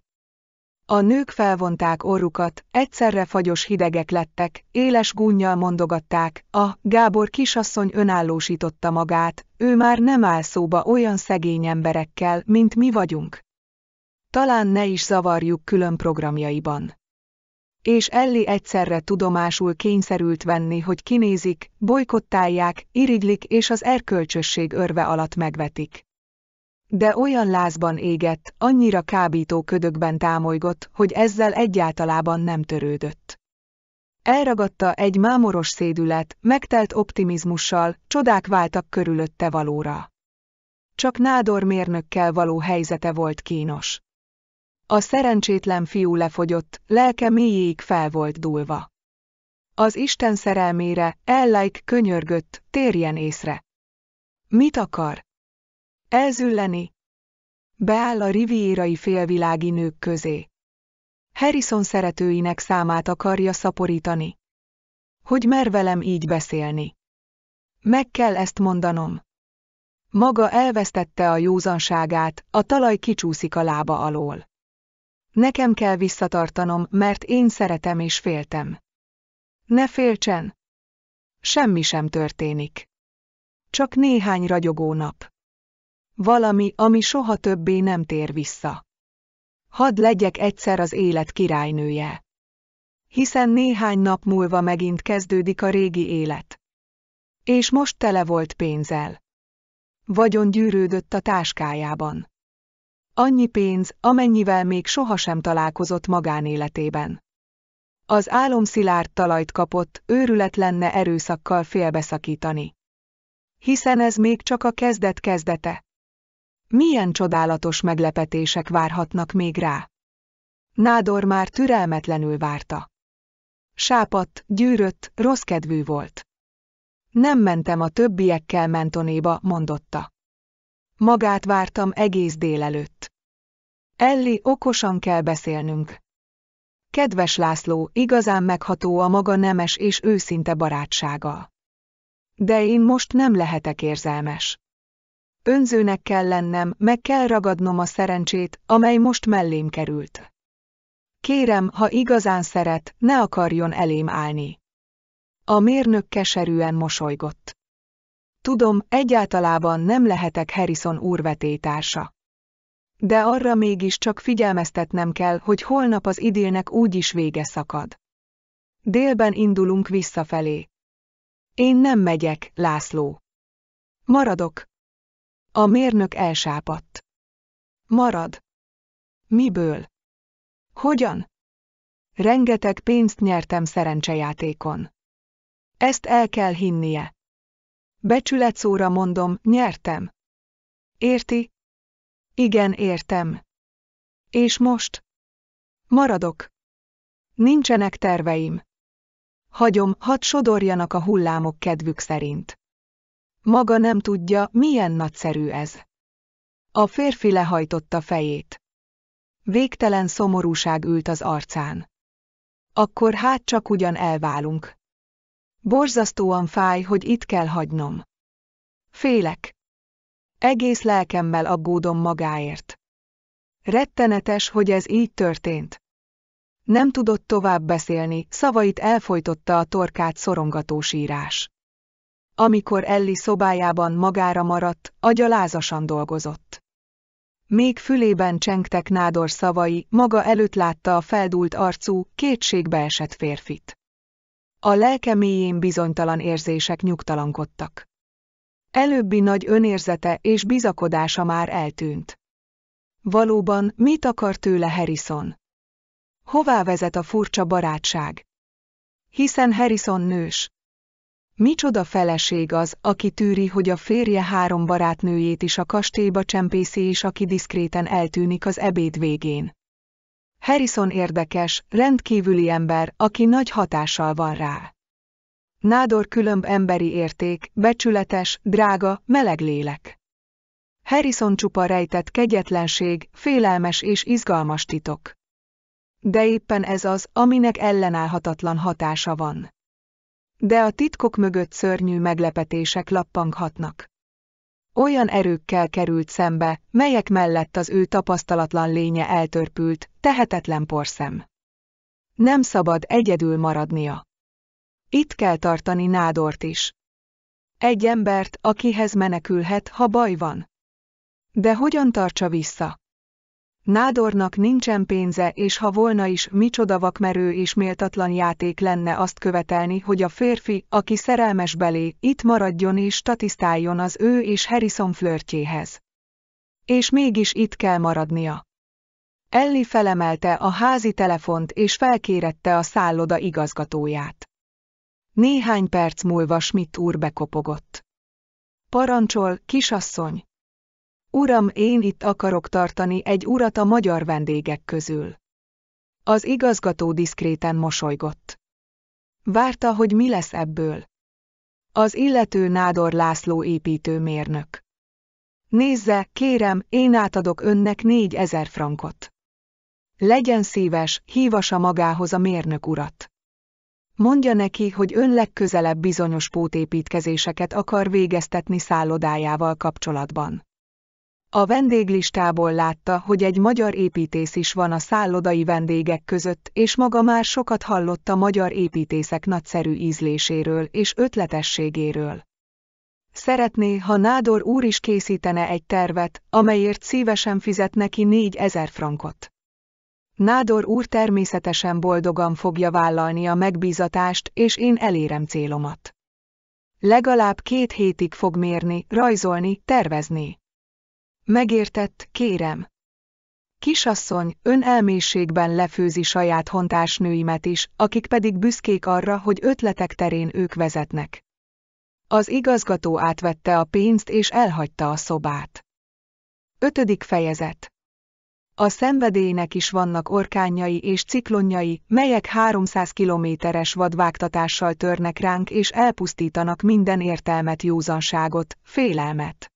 A nők felvonták orrukat, egyszerre fagyos hidegek lettek, éles gúnyjal mondogatták, a Gábor kisasszony önállósította magát, ő már nem áll szóba olyan szegény emberekkel, mint mi vagyunk. Talán ne is zavarjuk külön programjaiban és Elli egyszerre tudomásul kényszerült venni, hogy kinézik, bolykottálják, iriglik és az erkölcsösség örve alatt megvetik. De olyan lázban égett, annyira kábító ködökben támolygott, hogy ezzel egyáltalában nem törődött. Elragadta egy mámoros szédület, megtelt optimizmussal, csodák váltak körülötte valóra. Csak nádor mérnökkel való helyzete volt kínos. A szerencsétlen fiú lefogyott, lelke mélyéig fel volt dúlva. Az Isten szerelmére, Ellaik könyörgött, térjen észre. Mit akar? Elzülleni. Beáll a rivierai félvilági nők közé. Harrison szeretőinek számát akarja szaporítani. Hogy mer velem így beszélni? Meg kell ezt mondanom. Maga elvesztette a józanságát, a talaj kicsúszik a lába alól. Nekem kell visszatartanom, mert én szeretem és féltem. Ne féltsen! Semmi sem történik. Csak néhány ragyogó nap. Valami, ami soha többé nem tér vissza. Hadd legyek egyszer az élet királynője. Hiszen néhány nap múlva megint kezdődik a régi élet. És most tele volt pénzzel. Vagyon gyűrődött a táskájában. Annyi pénz, amennyivel még sohasem találkozott magánéletében. Az álomszilárd talajt kapott, őrület lenne erőszakkal félbeszakítani. Hiszen ez még csak a kezdet kezdete. Milyen csodálatos meglepetések várhatnak még rá? Nádor már türelmetlenül várta. Sápat, gyűrött, rossz kedvű volt. Nem mentem a többiekkel mentonéba, mondotta. Magát vártam egész délelőtt. Elli, okosan kell beszélnünk. Kedves László, igazán megható a maga nemes és őszinte barátsága. De én most nem lehetek érzelmes önzőnek kell lennem, meg kell ragadnom a szerencsét, amely most mellém került. Kérem, ha igazán szeret, ne akarjon elém állni. A mérnök keserűen mosolygott. Tudom, egyáltalában nem lehetek Harrison úrvetétársa. De arra mégis csak figyelmeztetnem kell, hogy holnap az idélnek úgyis vége szakad. Délben indulunk visszafelé. Én nem megyek, László. Maradok, a mérnök elsápadt. Marad. Miből? Hogyan? Rengeteg pénzt nyertem szerencsejátékon. Ezt el kell hinnie. Becsületszóra mondom, nyertem. Érti? Igen, értem. És most? Maradok. Nincsenek terveim. Hagyom, hadd sodorjanak a hullámok kedvük szerint. Maga nem tudja, milyen nagyszerű ez. A férfi lehajtotta fejét. Végtelen szomorúság ült az arcán. Akkor hát csak ugyan elválunk. Borzasztóan fáj, hogy itt kell hagynom. Félek. Egész lelkemmel aggódom magáért. Rettenetes, hogy ez így történt. Nem tudott tovább beszélni, szavait elfojtotta a torkát szorongató sírás. Amikor Elli szobájában magára maradt, agya lázasan dolgozott. Még fülében csengtek nádor szavai, maga előtt látta a feldult arcú, kétségbe esett férfit. A lelke mélyén bizonytalan érzések nyugtalankodtak. Előbbi nagy önérzete és bizakodása már eltűnt. Valóban, mit akar tőle Harrison? Hová vezet a furcsa barátság? Hiszen Harrison nős, Micsoda feleség az, aki tűri, hogy a férje három barátnőjét is a kastélyba csempészi és aki diszkréten eltűnik az ebéd végén. Harrison érdekes, rendkívüli ember, aki nagy hatással van rá. Nádor különb emberi érték, becsületes, drága, meleg lélek. Harrison csupa rejtett kegyetlenség, félelmes és izgalmas titok. De éppen ez az, aminek ellenállhatatlan hatása van. De a titkok mögött szörnyű meglepetések lappanghatnak. Olyan erőkkel került szembe, melyek mellett az ő tapasztalatlan lénye eltörpült, tehetetlen porszem. Nem szabad egyedül maradnia. Itt kell tartani nádort is. Egy embert, akihez menekülhet, ha baj van. De hogyan tartsa vissza? Nádornak nincsen pénze, és ha volna is, micsoda vakmerő és méltatlan játék lenne azt követelni, hogy a férfi, aki szerelmes belé, itt maradjon és statisztáljon az ő és Harrison flörtjéhez. És mégis itt kell maradnia. Ellie felemelte a házi telefont és felkérette a szálloda igazgatóját. Néhány perc múlva Schmidt úr bekopogott. Parancsol, kisasszony! Uram, én itt akarok tartani egy urat a magyar vendégek közül. Az igazgató diszkréten mosolygott. Várta, hogy mi lesz ebből. Az illető Nádor László építőmérnök. Nézze, kérem, én átadok önnek ezer frankot. Legyen szíves, hívasa magához a mérnök urat. Mondja neki, hogy ön legközelebb bizonyos pótépítkezéseket akar végeztetni szállodájával kapcsolatban. A vendéglistából látta, hogy egy magyar építész is van a szállodai vendégek között, és maga már sokat hallott a magyar építészek nagyszerű ízléséről és ötletességéről. Szeretné, ha Nádor úr is készítene egy tervet, amelyért szívesen fizet neki ezer frankot. Nádor úr természetesen boldogan fogja vállalni a megbízatást, és én elérem célomat. Legalább két hétig fog mérni, rajzolni, tervezni. Megértett, kérem. Kisasszony, ön elmélységben lefőzi saját hontásnőimet is, akik pedig büszkék arra, hogy ötletek terén ők vezetnek. Az igazgató átvette a pénzt és elhagyta a szobát. Ötödik fejezet a szenvedélynek is vannak orkányai és ciklonjai, melyek 300 kilométeres vadvágtatással törnek ránk és elpusztítanak minden értelmet, józanságot, félelmet.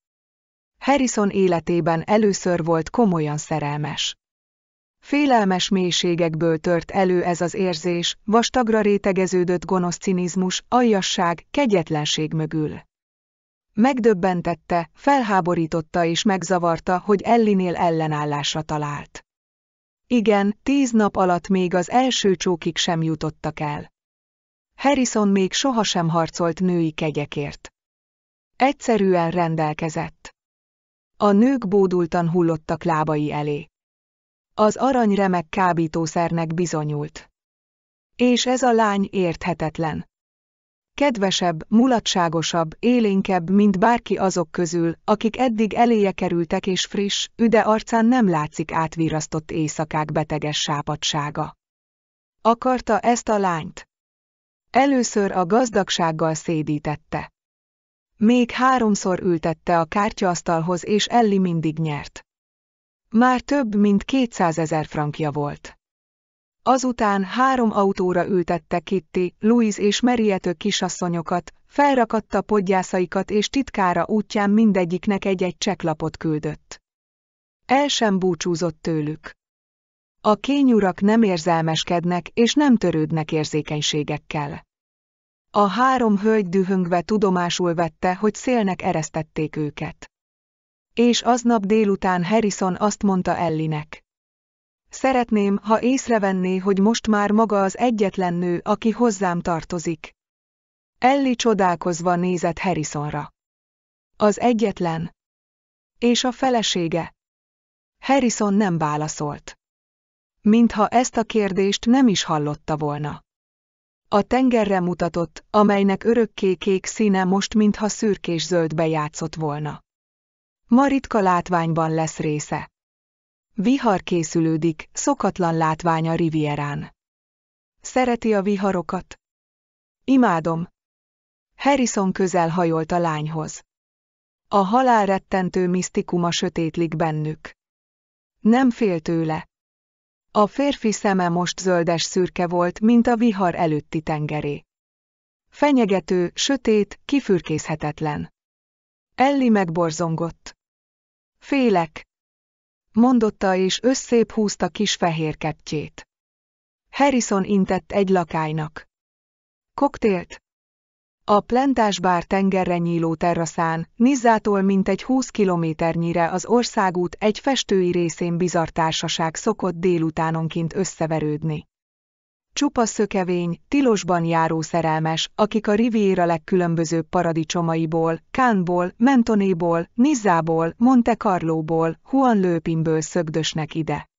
Harrison életében először volt komolyan szerelmes. Félelmes mélységekből tört elő ez az érzés, vastagra rétegeződött gonosz cinizmus, aljasság, kegyetlenség mögül. Megdöbbentette, felháborította és megzavarta, hogy Ellinél ellenállásra talált. Igen, tíz nap alatt még az első csókik sem jutottak el. Harrison még sohasem harcolt női kegyekért. Egyszerűen rendelkezett. A nők bódultan hullottak lábai elé. Az arany remek kábítószernek bizonyult. És ez a lány érthetetlen. Kedvesebb, mulatságosabb, élénkebb, mint bárki azok közül, akik eddig eléje kerültek és friss, üde arcán nem látszik átvirasztott éjszakák beteges sápadsága. Akarta ezt a lányt. Először a gazdagsággal szédítette. Még háromszor ültette a kártyaasztalhoz, és Elli mindig nyert. Már több mint 200 ezer frankja volt. Azután három autóra ültette Kitty, Louise és Meriető kisasszonyokat, felrakatta podgyászaikat és titkára útján mindegyiknek egy-egy cseklapot küldött. El sem búcsúzott tőlük. A kényurak nem érzelmeskednek és nem törődnek érzékenységekkel. A három hölgy dühöngve tudomásul vette, hogy szélnek eresztették őket. És aznap délután Harrison azt mondta Ellinek. Szeretném, ha észrevenné, hogy most már maga az egyetlen nő, aki hozzám tartozik. Elli csodálkozva nézett Harrisonra. Az egyetlen. És a felesége? Harrison nem válaszolt. Mintha ezt a kérdést nem is hallotta volna a tengerre mutatott, amelynek örökké kék színe most mintha szürkés-zöldbe játszott volna. Maritka látványban lesz része. Vihar készülődik, szokatlan látvány a Rivierán. Szereti a viharokat? Imádom. Harrison közel hajolt a lányhoz. A halál rettentő misztikuma sötétlik bennük. Nem fél tőle. A férfi szeme most zöldes-szürke volt, mint a vihar előtti tengeré. Fenyegető, sötét, kifürkészhetetlen. Elli megborzongott. Félek, mondotta és összép húzta kis fehér keptyét. Harrison intett egy lakájnak. Koktélt? A Plentás bár tengerre nyíló terraszán, Nizzától mintegy 20 kilométernyire az országút egy festői részén bizarr társaság szokott délutánonként összeverődni. Csupa szökevény, tilosban járó szerelmes, akik a Riviera legkülönbözőbb paradicsomaiból, Kánból, Mentonéból, Nizzából, Monte Carlóból, Juan Lőpimből szögdösnek ide.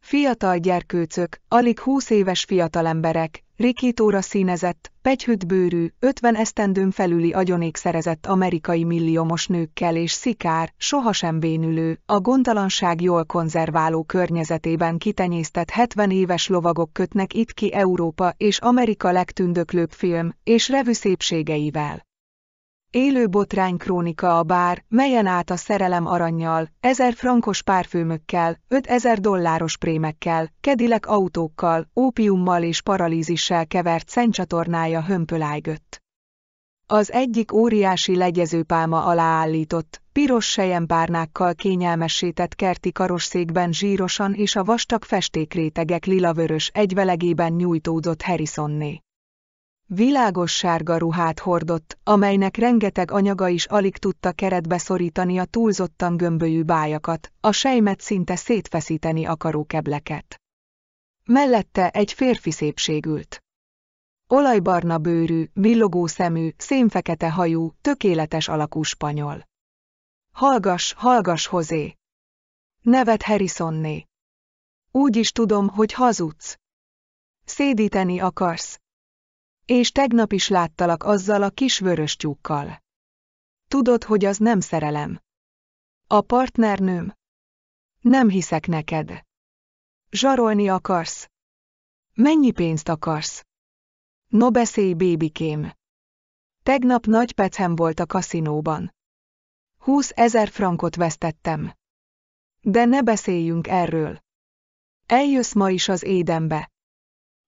Fiatal gyerkőcök, alig 20 éves fiatalemberek, rikítóra színezett, pegyhütt bőrű, 50 esztendőn felüli agyonék szerezett amerikai milliomos nőkkel és szikár, sohasem bénülő, a gondtalanság jól konzerváló környezetében kitenyésztett 70 éves lovagok kötnek itt ki Európa és Amerika legtündöklőbb film és revű szépségeivel. Élő botrány krónika a bár, melyen át a szerelem aranyjal, ezer frankos párfőmökkel, ötezer dolláros prémekkel, kedilek autókkal, ópiummal és paralízissel kevert szentcsatornája hömpölájgött. Az egyik óriási legyezőpálma alá állított, piros sejempárnákkal kényelmesített kerti karosszékben zsírosan és a vastag festékrétegek lilavörös egyvelegében nyújtódott Harrisonné. Világos sárga ruhát hordott, amelynek rengeteg anyaga is alig tudta keretbe szorítani a túlzottan gömbölyű bájakat, a sejmet szinte szétfeszíteni akaró kebleket. Mellette egy férfi szépségült. Olajbarna bőrű, villogó szemű, szénfekete hajú, tökéletes alakú spanyol. Hallgas, hallgas hozé! Nevet Harrisonné. Úgy is tudom, hogy hazudsz. Szédíteni akarsz, és tegnap is láttalak azzal a kis vörös tyúkkal. Tudod, hogy az nem szerelem. A partnernőm? Nem hiszek neked. Zsarolni akarsz? Mennyi pénzt akarsz? No beszélj, bébikém. Tegnap nagy pecem volt a kaszinóban. Húsz ezer frankot vesztettem. De ne beszéljünk erről. Eljössz ma is az édenbe.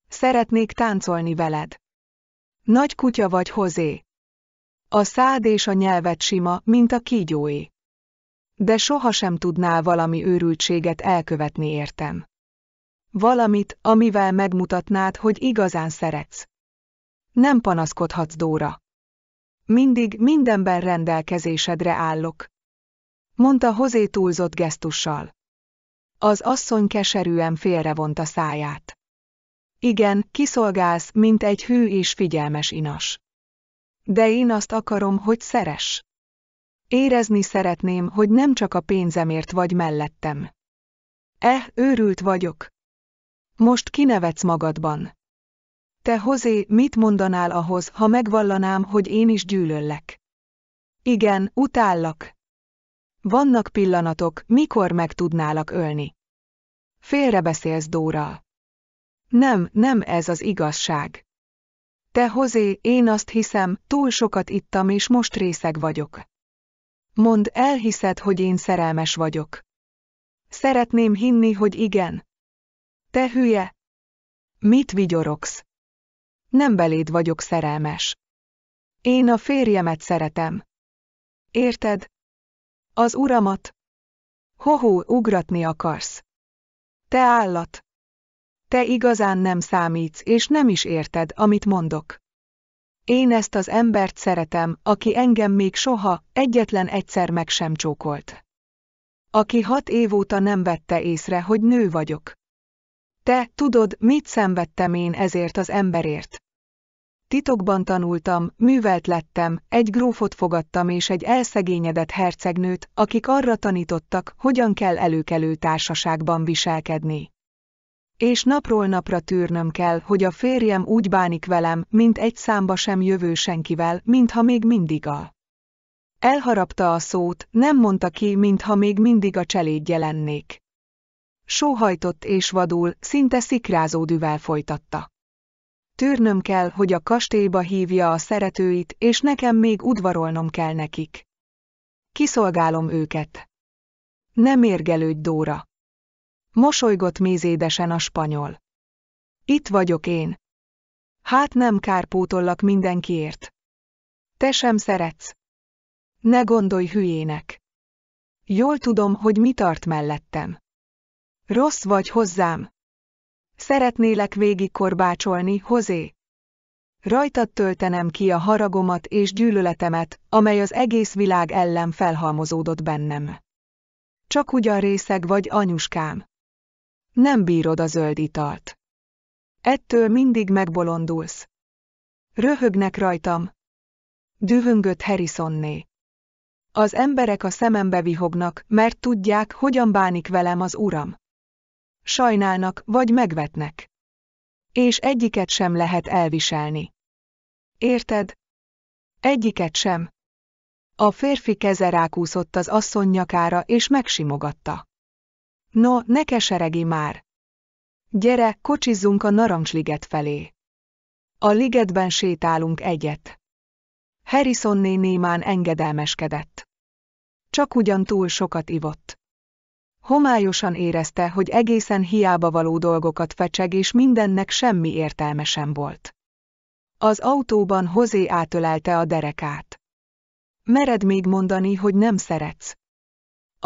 Szeretnék táncolni veled. Nagy kutya vagy hozé. A szád és a nyelved sima, mint a kígyóé. De sohasem tudnál valami őrültséget elkövetni értem. Valamit, amivel megmutatnád, hogy igazán szeretsz. Nem panaszkodhatsz, Dóra. Mindig mindenben rendelkezésedre állok. Mondta hozé túlzott gesztussal. Az asszony keserűen a száját. Igen, kiszolgálsz, mint egy hű és figyelmes inas. De én azt akarom, hogy szeres. Érezni szeretném, hogy nem csak a pénzemért vagy mellettem. Eh, őrült vagyok. Most kinevetsz magadban. Te, Hozé, mit mondanál ahhoz, ha megvallanám, hogy én is gyűlöllek? Igen, utállak. Vannak pillanatok, mikor meg tudnálak ölni. Félrebeszélsz Dóra. Nem, nem ez az igazság. Te, Hozé, én azt hiszem, túl sokat ittam és most részeg vagyok. Mond, elhiszed, hogy én szerelmes vagyok. Szeretném hinni, hogy igen. Te hülye! Mit vigyorogsz? Nem beléd vagyok szerelmes. Én a férjemet szeretem. Érted? Az uramat. Hohó, ugratni akarsz. Te állat! te igazán nem számítsz és nem is érted, amit mondok. Én ezt az embert szeretem, aki engem még soha, egyetlen egyszer meg sem csókolt. Aki hat év óta nem vette észre, hogy nő vagyok. Te tudod, mit szenvedtem én ezért az emberért. Titokban tanultam, művelt lettem, egy grófot fogadtam és egy elszegényedett hercegnőt, akik arra tanítottak, hogyan kell előkelő társaságban viselkedni és napról napra tűrnöm kell, hogy a férjem úgy bánik velem, mint egy számba sem jövő senkivel, mintha még mindig a... Elharapta a szót, nem mondta ki, mintha még mindig a cselédje lennék. Sóhajtott és vadul, szinte szikrázó düvel folytatta. Tűrnöm kell, hogy a kastélyba hívja a szeretőit, és nekem még udvarolnom kell nekik. Kiszolgálom őket. Nem érgelődj, Dóra. Mosolygott mézédesen a spanyol. Itt vagyok én. Hát nem kárpótollak mindenkiért. Te sem szeretsz. Ne gondolj hülyének. Jól tudom, hogy mi tart mellettem. Rossz vagy hozzám. Szeretnélek korbácsolni hozé. Rajtad töltenem ki a haragomat és gyűlöletemet, amely az egész világ ellen felhalmozódott bennem. Csak ugyan részeg vagy anyuskám. Nem bírod a zöld italt. Ettől mindig megbolondulsz. Röhögnek rajtam. Dühöngött Harrisonné. Az emberek a szemembe vihognak, mert tudják, hogyan bánik velem az uram. Sajnálnak, vagy megvetnek. És egyiket sem lehet elviselni. Érted? Egyiket sem. A férfi keze rákúszott az asszony nyakára és megsimogatta. No, ne keseregi már! Gyere, kocsizzunk a narancsliget felé. A ligetben sétálunk egyet. Harrisonné némán engedelmeskedett. Csak ugyan túl sokat ivott. Homályosan érezte, hogy egészen hiába való dolgokat fecseg, és mindennek semmi értelme sem volt. Az autóban Hozé átölelte a derekát. Mered még mondani, hogy nem szeretsz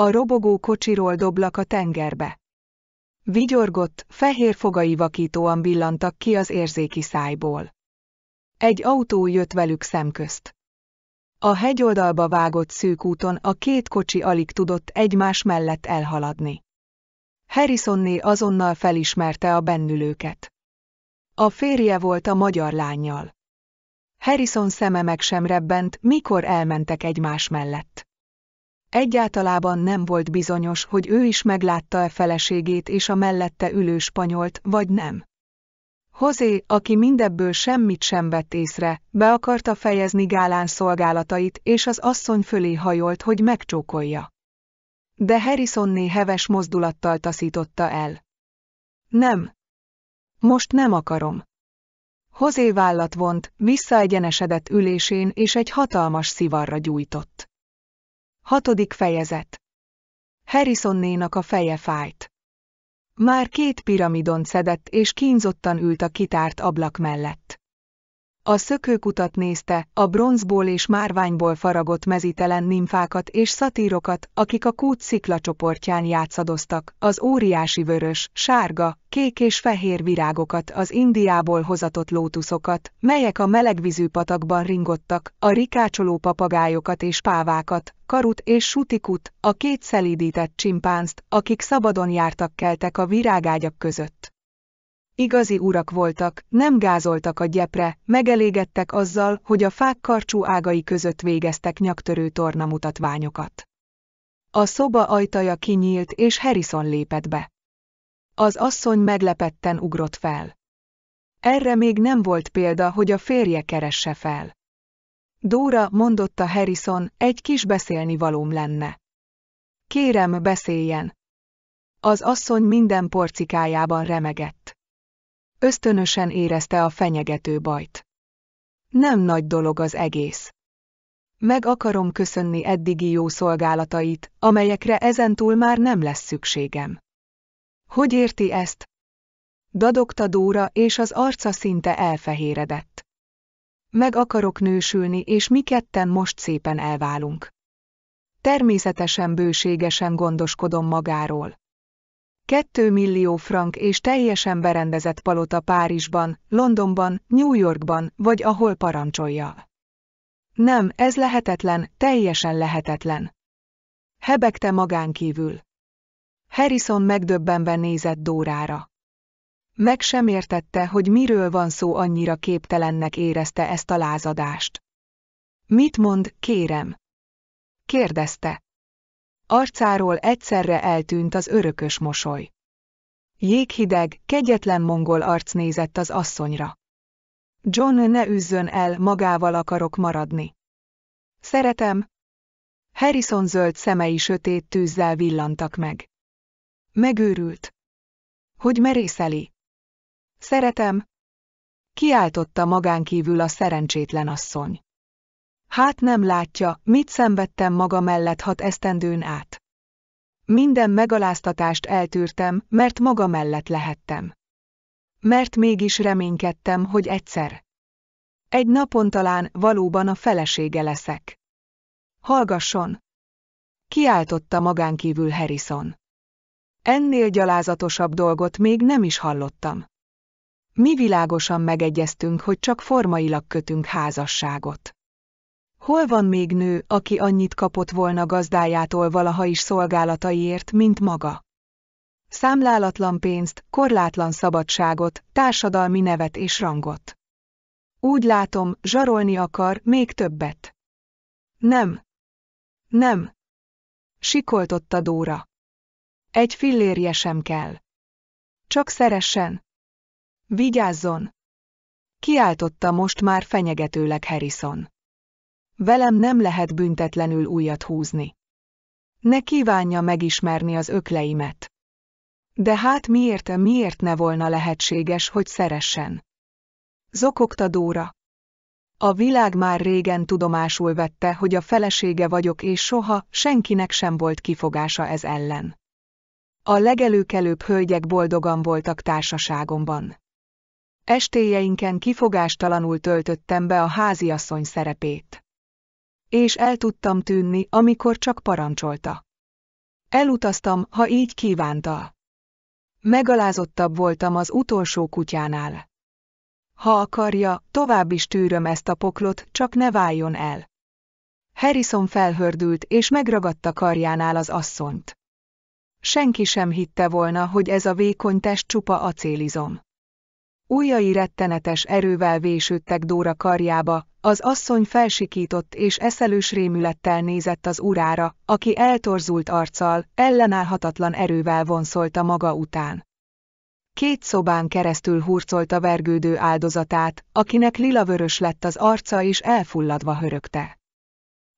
a robogó kocsiról doblak a tengerbe. Vigyorgott, fehér fogai vakítóan billantak ki az érzéki szájból. Egy autó jött velük szemközt. A hegyoldalba vágott szűk úton a két kocsi alig tudott egymás mellett elhaladni. Harrisonné azonnal felismerte a bennülőket. A férje volt a magyar lányjal. Harrison szeme meg sem rebbent, mikor elmentek egymás mellett. Egyáltalában nem volt bizonyos, hogy ő is meglátta-e feleségét és a mellette ülő spanyolt, vagy nem. Hozé, aki mindebből semmit sem vett észre, be akarta fejezni Gálán szolgálatait, és az asszony fölé hajolt, hogy megcsókolja. De Harrisonné heves mozdulattal taszította el. Nem. Most nem akarom. Hozé vállat vont, visszaegyenesedett ülésén, és egy hatalmas szivarra gyújtott. Hatodik fejezet Harrisonnénak a feje fájt. Már két piramidon szedett és kínzottan ült a kitárt ablak mellett. A szökőkutat nézte, a bronzból és márványból faragott mezitelen nimfákat és szatírokat, akik a kút sziklacsoportján játszadoztak, az óriási vörös, sárga, kék és fehér virágokat, az Indiából hozatott lótuszokat, melyek a melegvízű patakban ringottak, a rikácsoló papagájokat és pávákat, karut és sutikut, a két szelídített csimpánzt, akik szabadon jártak keltek a virágágyak között. Igazi urak voltak, nem gázoltak a gyepre, megelégedtek azzal, hogy a fák karcsú ágai között végeztek nyaktörő tornamutatványokat. A szoba ajtaja kinyílt, és Harrison lépett be. Az asszony meglepetten ugrott fel. Erre még nem volt példa, hogy a férje keresse fel. Dóra, mondotta Harrison, egy kis beszélni valóm lenne. Kérem, beszéljen. Az asszony minden porcikájában remegett. Ösztönösen érezte a fenyegető bajt. Nem nagy dolog az egész. Meg akarom köszönni eddigi jó szolgálatait, amelyekre ezentúl már nem lesz szükségem. Hogy érti ezt? Dadogta Dóra, és az arca szinte elfehéredett. Meg akarok nősülni, és mi ketten most szépen elválunk. Természetesen bőségesen gondoskodom magáról. 2 millió frank és teljesen berendezett palota Párizsban, Londonban, New Yorkban, vagy ahol parancsolja. Nem, ez lehetetlen, teljesen lehetetlen. Hebegte magán kívül. Harrison megdöbbenve nézett Dórára. Meg sem értette, hogy miről van szó annyira képtelennek érezte ezt a lázadást. Mit mond, kérem? Kérdezte arcáról egyszerre eltűnt az örökös mosoly. Jéghideg, kegyetlen mongol arc nézett az asszonyra. John ne üzzön el, magával akarok maradni. Szeretem. Harrison zöld szemei sötét tűzzel villantak meg. Megőrült. Hogy merészeli. Szeretem. Kiáltotta magánkívül a szerencsétlen asszony. Hát nem látja, mit szenvedtem maga mellett hat esztendőn át. Minden megaláztatást eltűrtem, mert maga mellett lehettem. Mert mégis reménykedtem, hogy egyszer. Egy napon talán valóban a felesége leszek. Hallgasson! Kiáltotta magánkívül Harrison. Ennél gyalázatosabb dolgot még nem is hallottam. Mi világosan megegyeztünk, hogy csak formailag kötünk házasságot. Hol van még nő, aki annyit kapott volna gazdájától valaha is szolgálataiért, mint maga? Számlálatlan pénzt, korlátlan szabadságot, társadalmi nevet és rangot. Úgy látom, zsarolni akar még többet. Nem. Nem. Sikoltotta Dóra. Egy fillérje sem kell. Csak szeressen. Vigyázzon! Kiáltotta most már fenyegetőleg Harrison. Velem nem lehet büntetlenül újat húzni. Ne kívánja megismerni az ökleimet. De hát miért, miért ne volna lehetséges, hogy szeressen? Zokogta Dóra. A világ már régen tudomásul vette, hogy a felesége vagyok, és soha senkinek sem volt kifogása ez ellen. A legelőkelőbb hölgyek boldogan voltak társaságomban. Estéjeinken kifogástalanul töltöttem be a háziasszony szerepét és el tudtam tűnni, amikor csak parancsolta. Elutaztam, ha így kívánta. Megalázottabb voltam az utolsó kutyánál. Ha akarja, tovább is tűröm ezt a poklot, csak ne váljon el. Harrison felhördült és megragadta karjánál az asszonyt. Senki sem hitte volna, hogy ez a vékony test csupa acélizom. Újai rettenetes erővel vésődtek Dóra karjába, az asszony felsikított és eszelős rémülettel nézett az urára, aki eltorzult arccal, ellenállhatatlan erővel vonszolta maga után. Két szobán keresztül hurcolta vergődő áldozatát, akinek lilavörös lett az arca és elfulladva hörögte.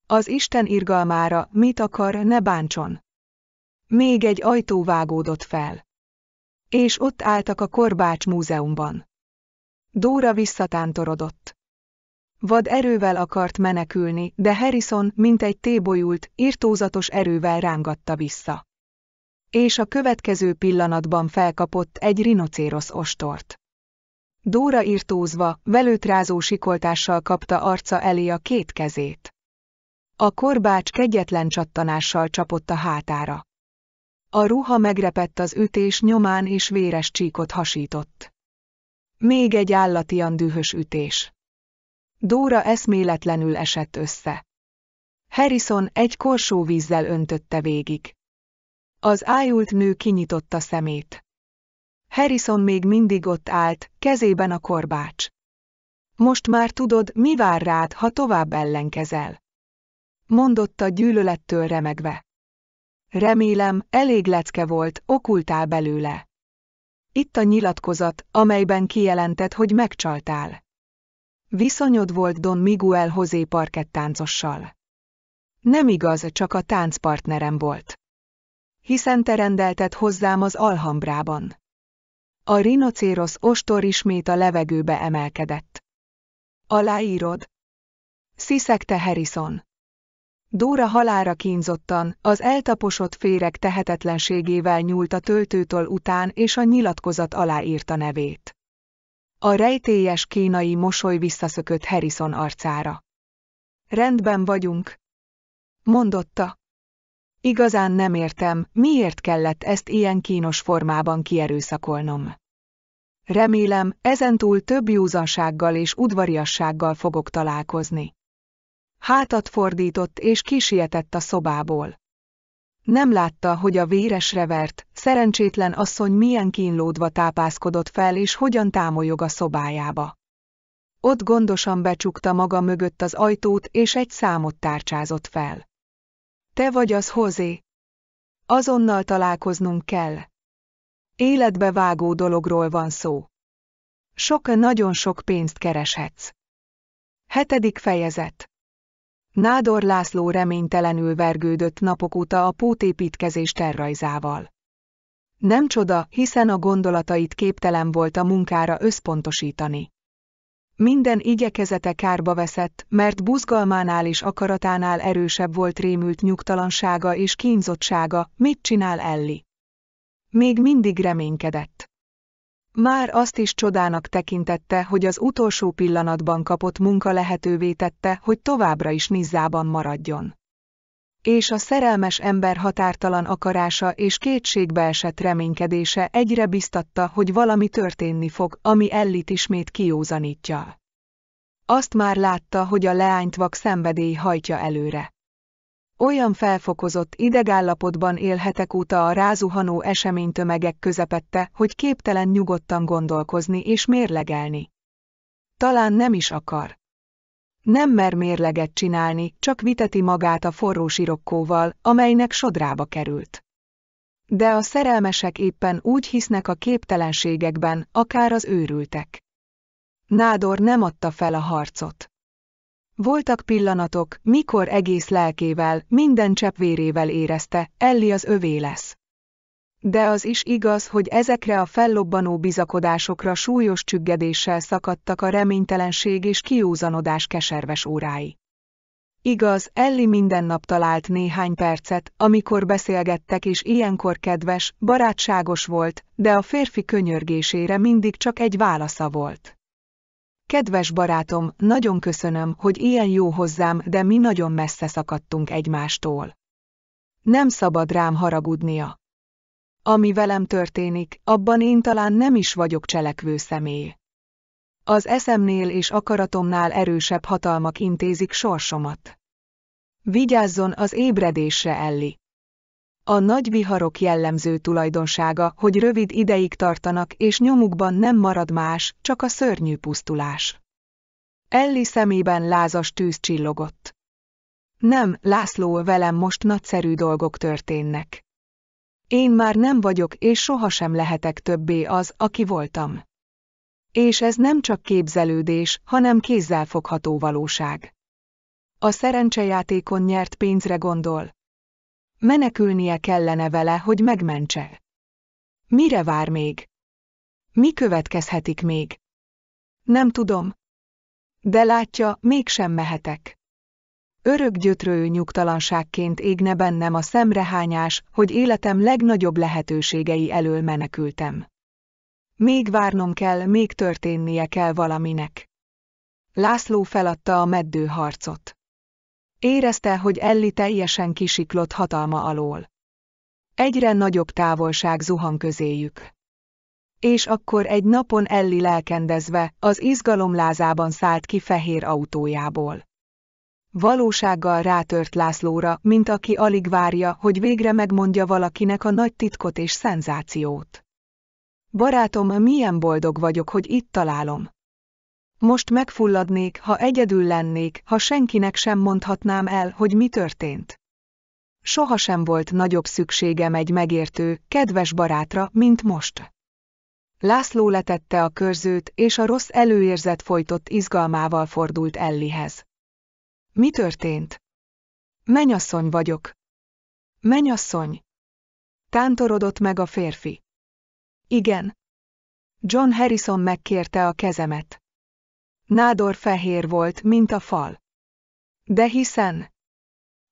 Az Isten irgalmára mit akar, ne bántson. Még egy ajtó vágódott fel. És ott álltak a Korbács múzeumban. Dóra visszatántorodott. Vad erővel akart menekülni, de Harrison, mint egy tébolyult, irtózatos erővel rángatta vissza. És a következő pillanatban felkapott egy rinocérosz ostort. Dóra irtózva, velőtrázó sikoltással kapta arca elé a két kezét. A korbács kegyetlen csattanással csapott a hátára. A ruha megrepett az ütés nyomán és véres csíkot hasított. Még egy állatian dühös ütés. Dóra eszméletlenül esett össze. Harrison egy korsó vízzel öntötte végig. Az ájult nő kinyitotta szemét. Harrison még mindig ott állt, kezében a korbács. Most már tudod, mi vár rád, ha tovább ellenkezel. Mondotta gyűlölettől remegve. Remélem, elég lecke volt, okultál belőle. Itt a nyilatkozat, amelyben kijelentett, hogy megcsaltál. Viszonyod volt Don Miguel Hozé parkett táncossal. Nem igaz, csak a táncpartnerem volt. Hiszen te rendeltet hozzám az Alhambrában. A rinocérosz ostor ismét a levegőbe emelkedett. Aláírod? Sziszegte Harrison. Dóra halára kínzottan, az eltaposott féreg tehetetlenségével nyúlt a töltőtől után és a nyilatkozat aláírta nevét. A rejtélyes kínai mosoly visszaszökött Harrison arcára. Rendben vagyunk, mondotta. Igazán nem értem, miért kellett ezt ilyen kínos formában kierőszakolnom. Remélem, ezentúl több józansággal és udvariassággal fogok találkozni. Hátat fordított és kisietett a szobából. Nem látta, hogy a véres revert, szerencsétlen asszony milyen kínlódva tápászkodott fel és hogyan támolyog a szobájába. Ott gondosan becsukta maga mögött az ajtót és egy számot tárcsázott fel. Te vagy az Hozé. Azonnal találkoznunk kell. Életbe vágó dologról van szó. Sok, nagyon sok pénzt kereshetsz. Hetedik fejezet Nádor László reménytelenül vergődött napok óta a pótépítkezés terrajzával. Nem csoda, hiszen a gondolatait képtelen volt a munkára összpontosítani. Minden igyekezete kárba veszett, mert buzgalmánál és akaratánál erősebb volt rémült nyugtalansága és kínzottsága, mit csinál Elli. Még mindig reménykedett. Már azt is csodának tekintette, hogy az utolsó pillanatban kapott munka lehetővé tette, hogy továbbra is Nizzában maradjon. És a szerelmes ember határtalan akarása és kétségbe esett reménykedése egyre biztatta, hogy valami történni fog, ami Ellit ismét kiózanítja. Azt már látta, hogy a leánytvak szenvedély hajtja előre. Olyan felfokozott idegállapotban élhetek úta a rázuhanó eseménytömegek közepette, hogy képtelen nyugodtan gondolkozni és mérlegelni. Talán nem is akar. Nem mer mérleget csinálni, csak viteti magát a forró sirokkóval, amelynek sodrába került. De a szerelmesek éppen úgy hisznek a képtelenségekben, akár az őrültek. Nádor nem adta fel a harcot. Voltak pillanatok, mikor egész lelkével, minden cseppvérével érezte, Elli az övé lesz. De az is igaz, hogy ezekre a fellobbanó bizakodásokra súlyos csüggedéssel szakadtak a reménytelenség és kiúzanodás keserves órái. Igaz, Elli minden nap talált néhány percet, amikor beszélgettek és ilyenkor kedves, barátságos volt, de a férfi könyörgésére mindig csak egy válasza volt. Kedves barátom, nagyon köszönöm, hogy ilyen jó hozzám, de mi nagyon messze szakadtunk egymástól. Nem szabad rám haragudnia. Ami velem történik, abban én talán nem is vagyok cselekvő személy. Az eszemnél és akaratomnál erősebb hatalmak intézik sorsomat. Vigyázzon az ébredésre, Elli! A nagy viharok jellemző tulajdonsága, hogy rövid ideig tartanak és nyomukban nem marad más, csak a szörnyű pusztulás. Elli szemében lázas tűz csillogott. Nem, László, velem most nagyszerű dolgok történnek. Én már nem vagyok és sohasem lehetek többé az, aki voltam. És ez nem csak képzelődés, hanem kézzelfogható valóság. A szerencsejátékon nyert pénzre gondol, Menekülnie kellene vele, hogy megmentse. Mire vár még? Mi következhetik még? Nem tudom. De látja, mégsem mehetek. Örök gyötrő nyugtalanságként égne bennem a szemrehányás, hogy életem legnagyobb lehetőségei elől menekültem. Még várnom kell, még történnie kell valaminek. László feladta a meddő harcot. Érezte, hogy Elli teljesen kisiklott hatalma alól. Egyre nagyobb távolság zuhan közéjük. És akkor egy napon Elli lelkendezve, az izgalom lázában szállt ki fehér autójából. Valósággal rátört Lászlóra, mint aki alig várja, hogy végre megmondja valakinek a nagy titkot és szenzációt. Barátom, milyen boldog vagyok, hogy itt találom. Most megfulladnék, ha egyedül lennék, ha senkinek sem mondhatnám el, hogy mi történt. Sohasem volt nagyobb szükségem egy megértő, kedves barátra, mint most. László letette a körzőt, és a rossz előérzet folytott izgalmával fordult Ellihez. Mi történt? Menyasszony vagyok. Menyasszony. Tántorodott meg a férfi. Igen. John Harrison megkérte a kezemet. Nádor fehér volt, mint a fal. De hiszen...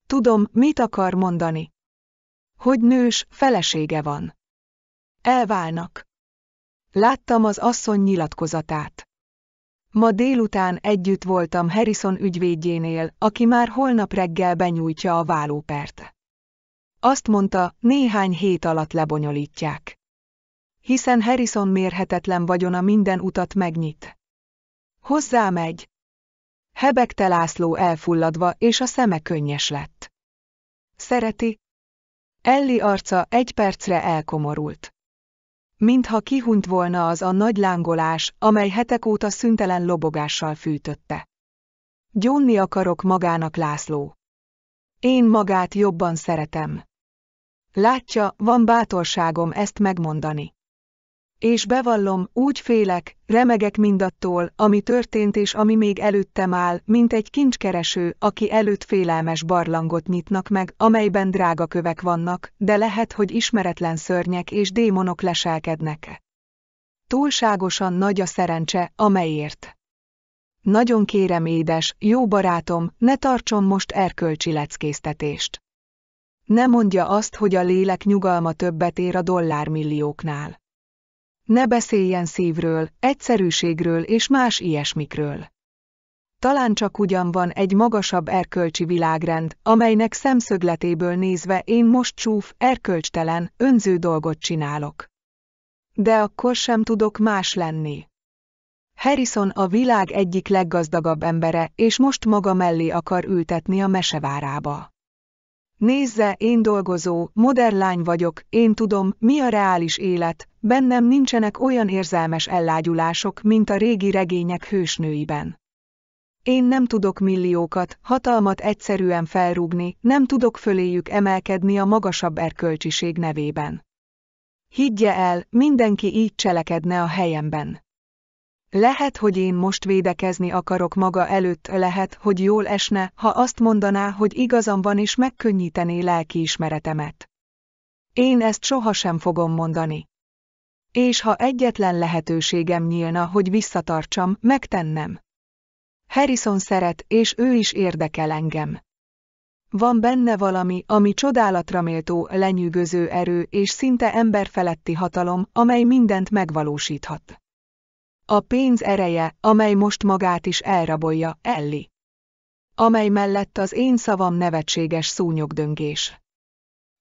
Tudom, mit akar mondani. Hogy nős, felesége van. Elválnak. Láttam az asszony nyilatkozatát. Ma délután együtt voltam Harrison ügyvédjénél, aki már holnap reggel benyújtja a vállópert. Azt mondta, néhány hét alatt lebonyolítják. Hiszen Harrison mérhetetlen vagyona minden utat megnyit. Hozzámegy! Hebegte László elfulladva, és a szeme könnyes lett. Szereti? Elli arca egy percre elkomorult. Mintha kihunyt volna az a nagy lángolás, amely hetek óta szüntelen lobogással fűtötte. Gyónni akarok magának László. Én magát jobban szeretem. Látja, van bátorságom ezt megmondani. És bevallom, úgy félek, remegek mindattól, ami történt és ami még előttem áll, mint egy kincskereső, aki előtt félelmes barlangot nyitnak meg, amelyben drága kövek vannak, de lehet, hogy ismeretlen szörnyek és démonok leselkednek. Túlságosan nagy a szerencse, amelyért. Nagyon kérem édes, jó barátom, ne tartson most erkölcsi leckésztetést. Ne mondja azt, hogy a lélek nyugalma többet ér a dollármillióknál. Ne beszéljen szívről, egyszerűségről és más ilyesmikről. Talán csak ugyan van egy magasabb erkölcsi világrend, amelynek szemszögletéből nézve én most csúf, erkölcstelen, önző dolgot csinálok. De akkor sem tudok más lenni. Harrison a világ egyik leggazdagabb embere, és most maga mellé akar ültetni a mesevárába. Nézze, én dolgozó, lány vagyok, én tudom, mi a reális élet, bennem nincsenek olyan érzelmes ellágyulások, mint a régi regények hősnőiben. Én nem tudok milliókat, hatalmat egyszerűen felrúgni, nem tudok föléjük emelkedni a magasabb erkölcsiség nevében. Higgye el, mindenki így cselekedne a helyemben. Lehet, hogy én most védekezni akarok maga előtt, lehet, hogy jól esne, ha azt mondaná, hogy igazam van és megkönnyítené lelkiismeretemet. Én ezt sohasem fogom mondani. És ha egyetlen lehetőségem nyílna, hogy visszatartsam, megtennem. Harrison szeret, és ő is érdekel engem. Van benne valami, ami csodálatra méltó, lenyűgöző erő és szinte emberfeletti hatalom, amely mindent megvalósíthat. A pénz ereje, amely most magát is elrabolja, Elli. Amely mellett az én szavam nevetséges szúnyogdöngés.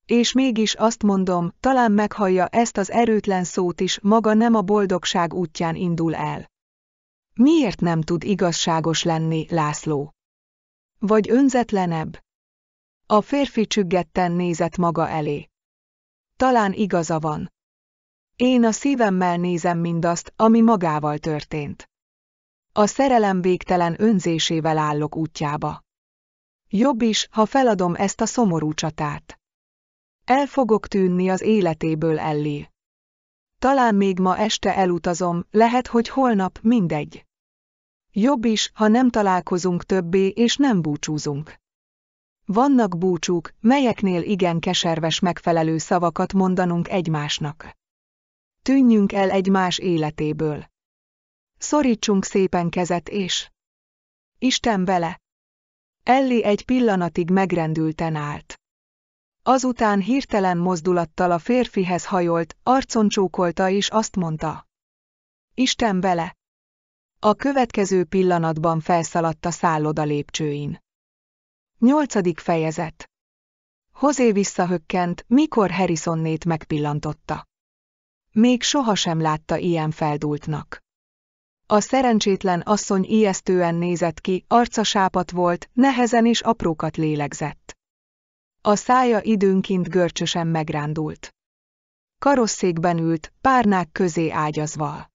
És mégis azt mondom, talán meghallja ezt az erőtlen szót is, maga nem a boldogság útján indul el. Miért nem tud igazságos lenni, László? Vagy önzetlenebb? A férfi csüggetten nézett maga elé. Talán igaza van. Én a szívemmel nézem mindazt, ami magával történt. A szerelem végtelen önzésével állok útjába. Jobb is, ha feladom ezt a szomorú csatát. El fogok tűnni az életéből Elli. Talán még ma este elutazom, lehet, hogy holnap mindegy. Jobb is, ha nem találkozunk többé és nem búcsúzunk. Vannak búcsúk, melyeknél igen keserves megfelelő szavakat mondanunk egymásnak. Tűnjünk el egymás életéből. Szorítsunk szépen kezet és... Isten vele! Elli egy pillanatig megrendülten állt. Azután hirtelen mozdulattal a férfihez hajolt, arcon csókolta és azt mondta. Isten vele! A következő pillanatban felszaladt a szálloda lépcsőin. Nyolcadik fejezet Hozé visszahökkent, mikor Harrisonnét megpillantotta. Még sohasem látta ilyen feldultnak. A szerencsétlen asszony ijesztően nézett ki, arca sápat volt, nehezen és aprókat lélegzett. A szája időnként görcsösen megrándult. Karosszékben ült, párnák közé ágyazva.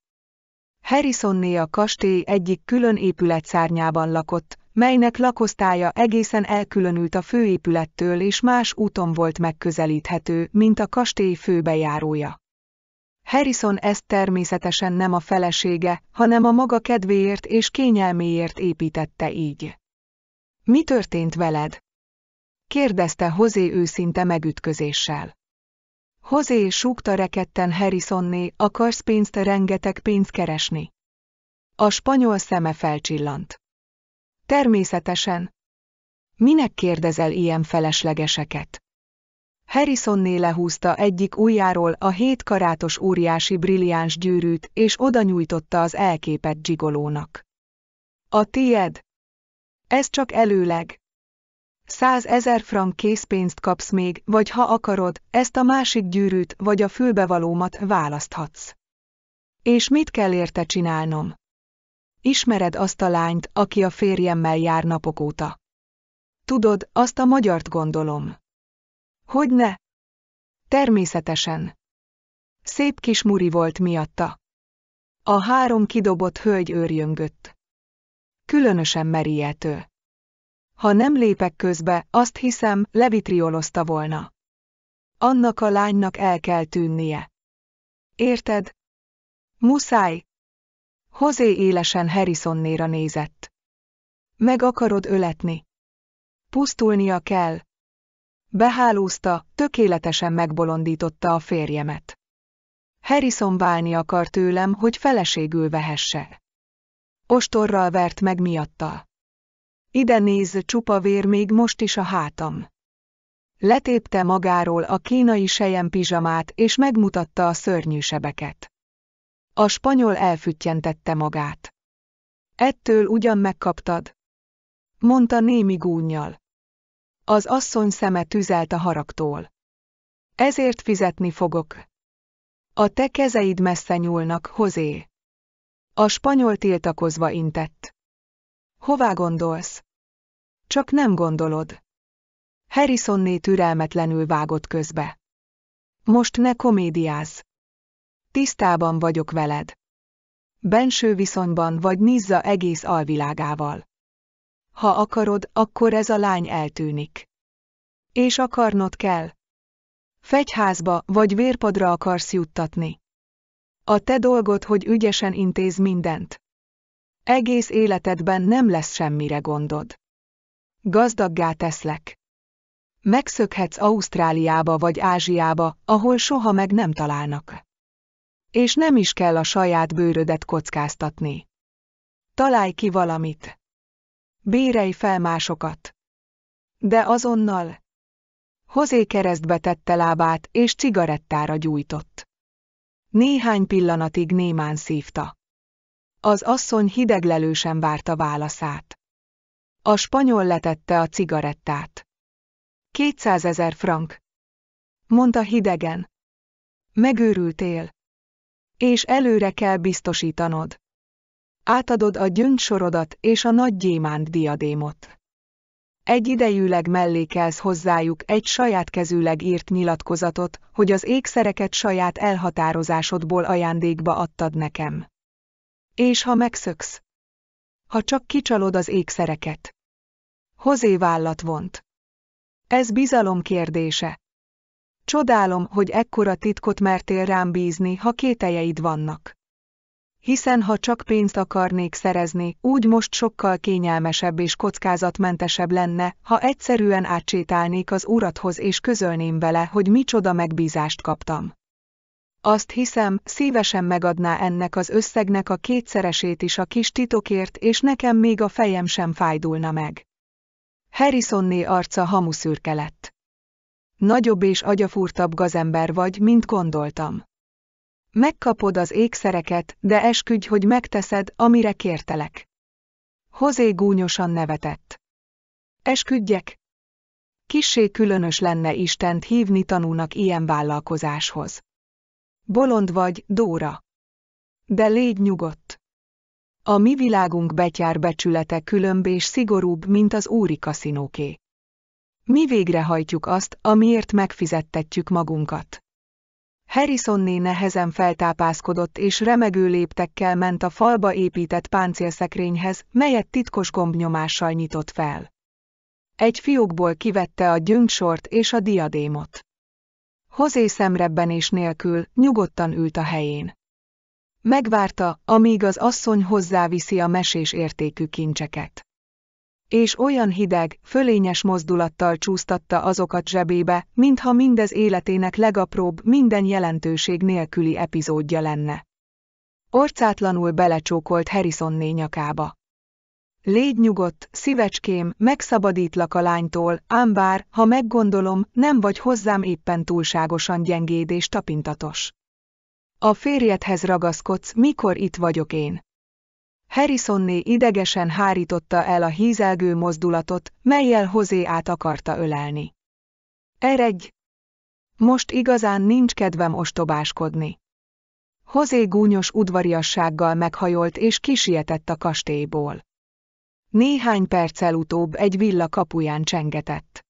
Harrisonné a kastély egyik külön épület szárnyában lakott, melynek lakosztálya egészen elkülönült a főépülettől és más úton volt megközelíthető, mint a kastély főbejárója. Harrison ezt természetesen nem a felesége, hanem a maga kedvéért és kényelméért építette így. Mi történt veled? kérdezte Hozé őszinte megütközéssel. Hozé súgta rekedten Harrisonné, akarsz pénzt rengeteg pénzt keresni. A spanyol szeme felcsillant. Természetesen. Minek kérdezel ilyen feleslegeseket? Harrisonné lehúzta egyik ujjáról a hét karátos óriási brilliáns gyűrűt, és oda nyújtotta az elképet dzsigolónak. A tied? Ez csak előleg. Százezer frank készpénzt kapsz még, vagy ha akarod, ezt a másik gyűrűt vagy a fülbevalómat választhatsz. És mit kell érte csinálnom? Ismered azt a lányt, aki a férjemmel jár napok óta. Tudod, azt a magyart gondolom. Hogy ne? Természetesen. Szép kis muri volt miatta. A három kidobott hölgy őrjöngött. Különösen merijető. Ha nem lépek közbe, azt hiszem, levitriolozta volna. Annak a lánynak el kell tűnnie. Érted? Muszáj. Hozé élesen Harrisonnéra nézett. Meg akarod öletni. Pusztulnia kell, Behálózta, tökéletesen megbolondította a férjemet. Harrison válni akar tőlem, hogy feleségül vehesse. Ostorral vert meg miatta. Ide néz, csupa vér még most is a hátam. Letépte magáról a kínai sejem pizsamát és megmutatta a szörnyű sebeket. A spanyol elfüttyentette magát. Ettől ugyan megkaptad? Mondta némi gúnyjal. Az asszony szeme tüzelt a haragtól. Ezért fizetni fogok. A te kezeid messze nyúlnak, hozé. A spanyol tiltakozva intett. Hová gondolsz? Csak nem gondolod. Harrisonné türelmetlenül vágott közbe. Most ne komédiáz. Tisztában vagyok veled. Benső viszonyban vagy Nizza egész alvilágával. Ha akarod, akkor ez a lány eltűnik. És akarnod kell. Fegyházba vagy vérpadra akarsz juttatni. A te dolgod, hogy ügyesen intéz mindent. Egész életedben nem lesz semmire gondod. Gazdaggá teszlek. Megszökhetsz Ausztráliába vagy Ázsiába, ahol soha meg nem találnak. És nem is kell a saját bőrödet kockáztatni. Találj ki valamit bérej fel másokat! De azonnal... Hozé keresztbe tette lábát, és cigarettára gyújtott. Néhány pillanatig némán szívta. Az asszony hideglelősen várta válaszát. A spanyol letette a cigarettát. Kétszázezer frank. Mondta hidegen. Megőrültél. És előre kell biztosítanod. Átadod a gyöngysorodat és a nagy gyémánt diadémot. Egyidejűleg mellékelsz hozzájuk egy saját kezűleg írt nyilatkozatot, hogy az ékszereket saját elhatározásodból ajándékba adtad nekem. És ha megszöksz? Ha csak kicsalod az ékszereket. Hozé vállat vont. Ez bizalom kérdése. Csodálom, hogy ekkora titkot mertél rám bízni, ha kételjeid vannak hiszen ha csak pénzt akarnék szerezni, úgy most sokkal kényelmesebb és kockázatmentesebb lenne, ha egyszerűen átsétálnék az urathoz és közölném vele, hogy micsoda megbízást kaptam. Azt hiszem, szívesen megadná ennek az összegnek a kétszeresét is a kis titokért, és nekem még a fejem sem fájdulna meg. Harrisonné arca hamuszürke lett. Nagyobb és agyafúrtabb gazember vagy, mint gondoltam. Megkapod az ékszereket, de esküdj, hogy megteszed, amire kértelek. Hozé gúnyosan nevetett. Esküdjek? Kissé különös lenne Istent hívni tanúnak ilyen vállalkozáshoz. Bolond vagy, Dóra. De légy nyugodt. A mi világunk betyár becsülete különb és szigorúbb, mint az úri kaszinóké. Mi végrehajtjuk azt, amiért megfizettetjük magunkat. Harrisonné nehezen feltápászkodott és remegő léptekkel ment a falba épített páncélszekrényhez, melyet titkos gombnyomással nyitott fel. Egy fiókból kivette a gyöngsort és a diadémot. Hozé és nélkül nyugodtan ült a helyén. Megvárta, amíg az asszony hozzáviszi a mesés értékű kincseket és olyan hideg, fölényes mozdulattal csúsztatta azokat zsebébe, mintha mindez életének legapróbb, minden jelentőség nélküli epizódja lenne. Orcátlanul belecsókolt Harrison nyakába. Légy nyugodt, szívecském, megszabadítlak a lánytól, ám bár, ha meggondolom, nem vagy hozzám éppen túlságosan gyengéd és tapintatos. A férjedhez ragaszkodsz, mikor itt vagyok én. Harrisonné idegesen hárította el a hízelgő mozdulatot, melyel hozé át akarta ölelni. Eregy! Most igazán nincs kedvem ostobáskodni. Hozé gúnyos udvariassággal meghajolt és kisietett a kastélyból. Néhány perccel utóbb egy villa kapuján csengetett.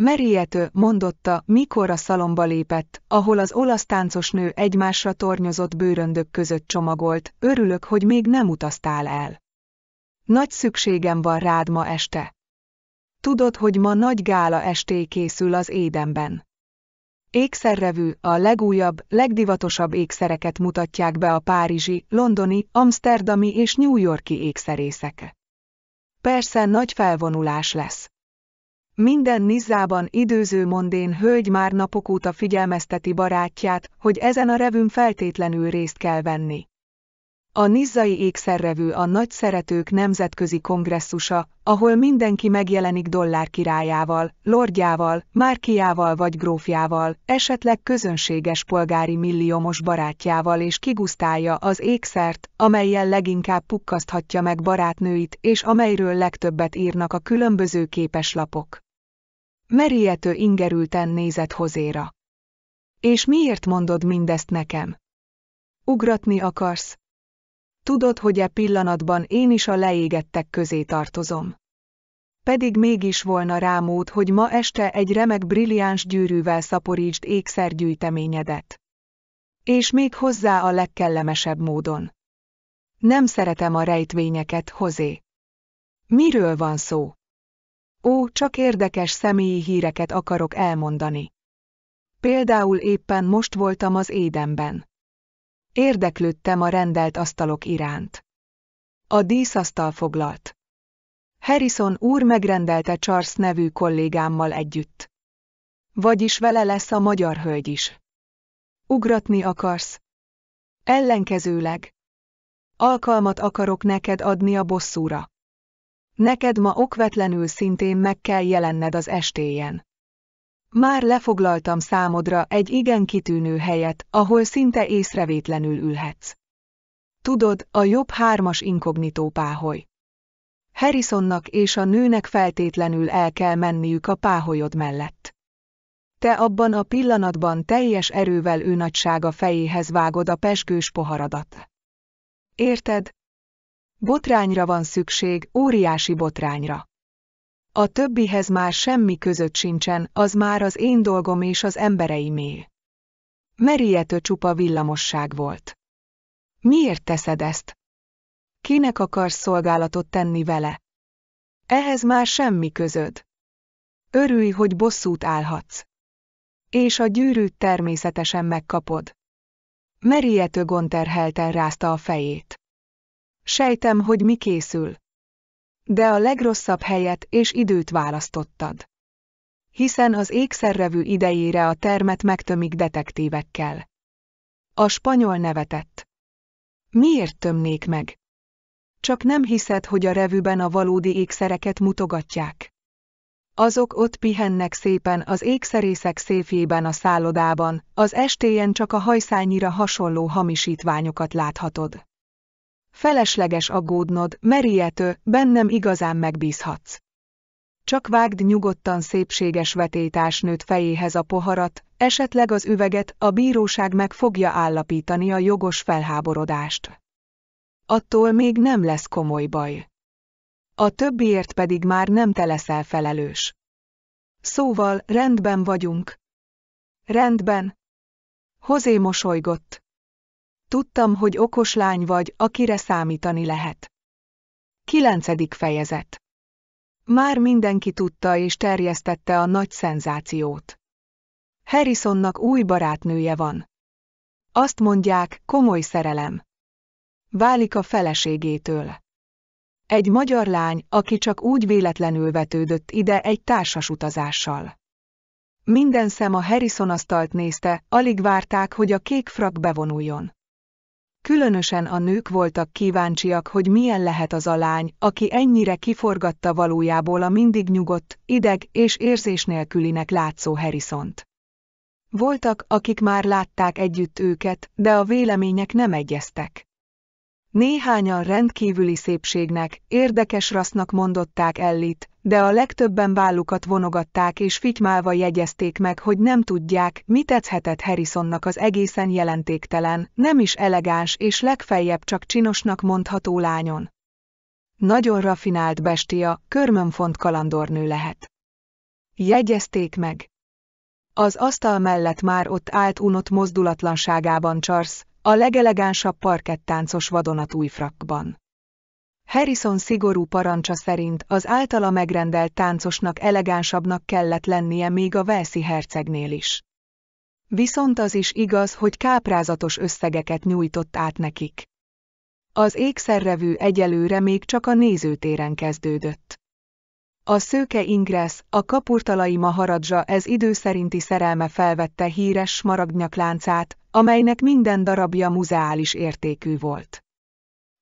Meriető, mondotta, mikor a szalomba lépett, ahol az olasz táncos nő egymásra tornyozott bőröndök között csomagolt, örülök, hogy még nem utaztál el. Nagy szükségem van rád ma este. Tudod, hogy ma nagy gála esté készül az édenben. Ékszerrevű, a legújabb, legdivatosabb ékszereket mutatják be a párizsi, londoni, amsterdami és New Yorki ékszerészek. Persze nagy felvonulás lesz. Minden Nizzában időző mondén hölgy már napok óta figyelmezteti barátját, hogy ezen a revűn feltétlenül részt kell venni. A Nizzai ékszerrevű a nagy szeretők nemzetközi kongresszusa, ahol mindenki megjelenik dollár királyával, lordjával, márkiával vagy grófjával, esetleg közönséges polgári milliómos barátjával és kigusztálja az ékszert, amelyen leginkább pukkaszthatja meg barátnőit és amelyről legtöbbet írnak a különböző képeslapok. Meriető ingerülten nézett hozéra. És miért mondod mindezt nekem? Ugratni akarsz? Tudod, hogy e pillanatban én is a leégettek közé tartozom. Pedig mégis volna rámód, hogy ma este egy remek brilliáns gyűrűvel szaporítsd ékszergyűjteményedet. És még hozzá a legkellemesebb módon. Nem szeretem a rejtvényeket, Hozé. Miről van szó? Ó, csak érdekes személyi híreket akarok elmondani. Például éppen most voltam az édenben. Érdeklődtem a rendelt asztalok iránt. A díszasztal foglalt. Harrison úr megrendelte Charles nevű kollégámmal együtt. Vagyis vele lesz a magyar hölgy is. Ugratni akarsz? Ellenkezőleg. Alkalmat akarok neked adni a bosszúra. Neked ma okvetlenül szintén meg kell jelenned az estéjen. Már lefoglaltam számodra egy igen kitűnő helyet, ahol szinte észrevétlenül ülhetsz. Tudod, a jobb hármas inkognitó páholy. Harrisonnak és a nőnek feltétlenül el kell menniük a páholyod mellett. Te abban a pillanatban teljes erővel ő nagysága fejéhez vágod a pesgős poharadat. Érted, Botrányra van szükség, óriási botrányra. A többihez már semmi között sincsen, az már az én dolgom és az embereimé. Merijető csupa villamosság volt. Miért teszed ezt? Kinek akarsz szolgálatot tenni vele? Ehhez már semmi közöd. Örülj, hogy bosszút állhatsz. És a gyűrűt természetesen megkapod. Merijető gonterhelten rázta a fejét. Sejtem, hogy mi készül. De a legrosszabb helyet és időt választottad. Hiszen az ékszerrevű idejére a termet megtömik detektívekkel. A spanyol nevetett. Miért tömnék meg? Csak nem hiszed, hogy a revűben a valódi ékszereket mutogatják. Azok ott pihennek szépen az ékszerészek széfjében a szállodában, az estéjen csak a hajszányira hasonló hamisítványokat láthatod. Felesleges aggódnod, meriető, bennem igazán megbízhatsz. Csak vágd nyugodtan szépséges vetétásnőt fejéhez a poharat, esetleg az üveget, a bíróság meg fogja állapítani a jogos felháborodást. Attól még nem lesz komoly baj. A többiért pedig már nem te leszel felelős. Szóval, rendben vagyunk. Rendben. Hozé mosolygott. Tudtam, hogy okos lány vagy, akire számítani lehet. Kilencedik fejezet Már mindenki tudta és terjesztette a nagy szenzációt. Harrisonnak új barátnője van. Azt mondják, komoly szerelem. Válik a feleségétől. Egy magyar lány, aki csak úgy véletlenül vetődött ide egy társas utazással. Minden szem a Harrison asztalt nézte, alig várták, hogy a kék frak bevonuljon. Különösen a nők voltak kíváncsiak, hogy milyen lehet az a lány, aki ennyire kiforgatta valójából a mindig nyugodt, ideg és érzés nélkülinek látszó Harrisont. Voltak, akik már látták együtt őket, de a vélemények nem egyeztek. Néhányan rendkívüli szépségnek, érdekes rasznak mondották Ellit, de a legtöbben vállukat vonogatták és fitymálva jegyezték meg, hogy nem tudják, mi tetszhetett Harrisonnak az egészen jelentéktelen, nem is elegáns és legfeljebb csak csinosnak mondható lányon. Nagyon rafinált bestia, körmönfont kalandornő lehet. Jegyezték meg. Az asztal mellett már ott állt unott mozdulatlanságában Charles, a legelegánsabb parkettáncos vadonatúj frakban. Harrison szigorú parancsa szerint az általa megrendelt táncosnak elegánsabbnak kellett lennie még a Velszi hercegnél is. Viszont az is igaz, hogy káprázatos összegeket nyújtott át nekik. Az ékszerrevű egyelőre még csak a nézőtéren kezdődött. A szőke ingrász, a kapurtalai maharadzsa ez idő szerinti szerelme felvette híres smaragdnyakláncát, amelynek minden darabja muzeális értékű volt.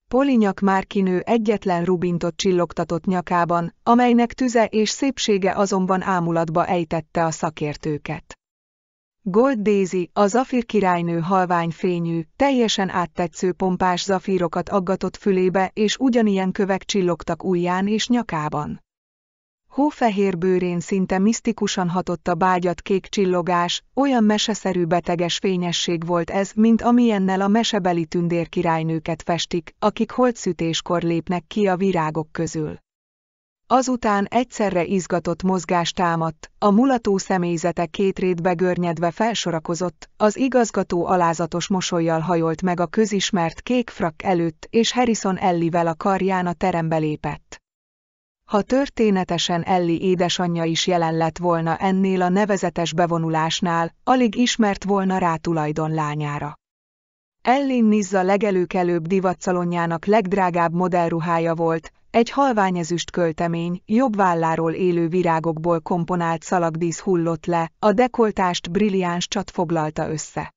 Polinyak Márkinő egyetlen rubintot csillogtatott nyakában, amelynek tüze és szépsége azonban ámulatba ejtette a szakértőket. Gold Daisy, a zafír királynő halvány fényű, teljesen áttetsző pompás zafírokat aggatott fülébe, és ugyanilyen kövek csillogtak ujján és nyakában. Hófehér bőrén szinte misztikusan hatott a bágyat kék csillogás, olyan meseszerű beteges fényesség volt ez, mint amilyennel a mesebeli tündérkirálynőket festik, akik holtszütéskor lépnek ki a virágok közül. Azután egyszerre izgatott mozgást támadt, a mulató személyzete két rétbe görnyedve felsorakozott, az igazgató alázatos mosolyjal hajolt meg a közismert kék frak előtt, és Harrison Ellivel a karján a terembe lépett. Ha történetesen Elli édesanyja is jelen lett volna ennél a nevezetes bevonulásnál, alig ismert volna rá lányára. Ellin Nizza legelőkelőbb divatszalonjának legdrágább modellruhája volt, egy halványezüst költemény, jobb válláról élő virágokból komponált szalagdísz hullott le, a dekoltást brilliáns csat foglalta össze.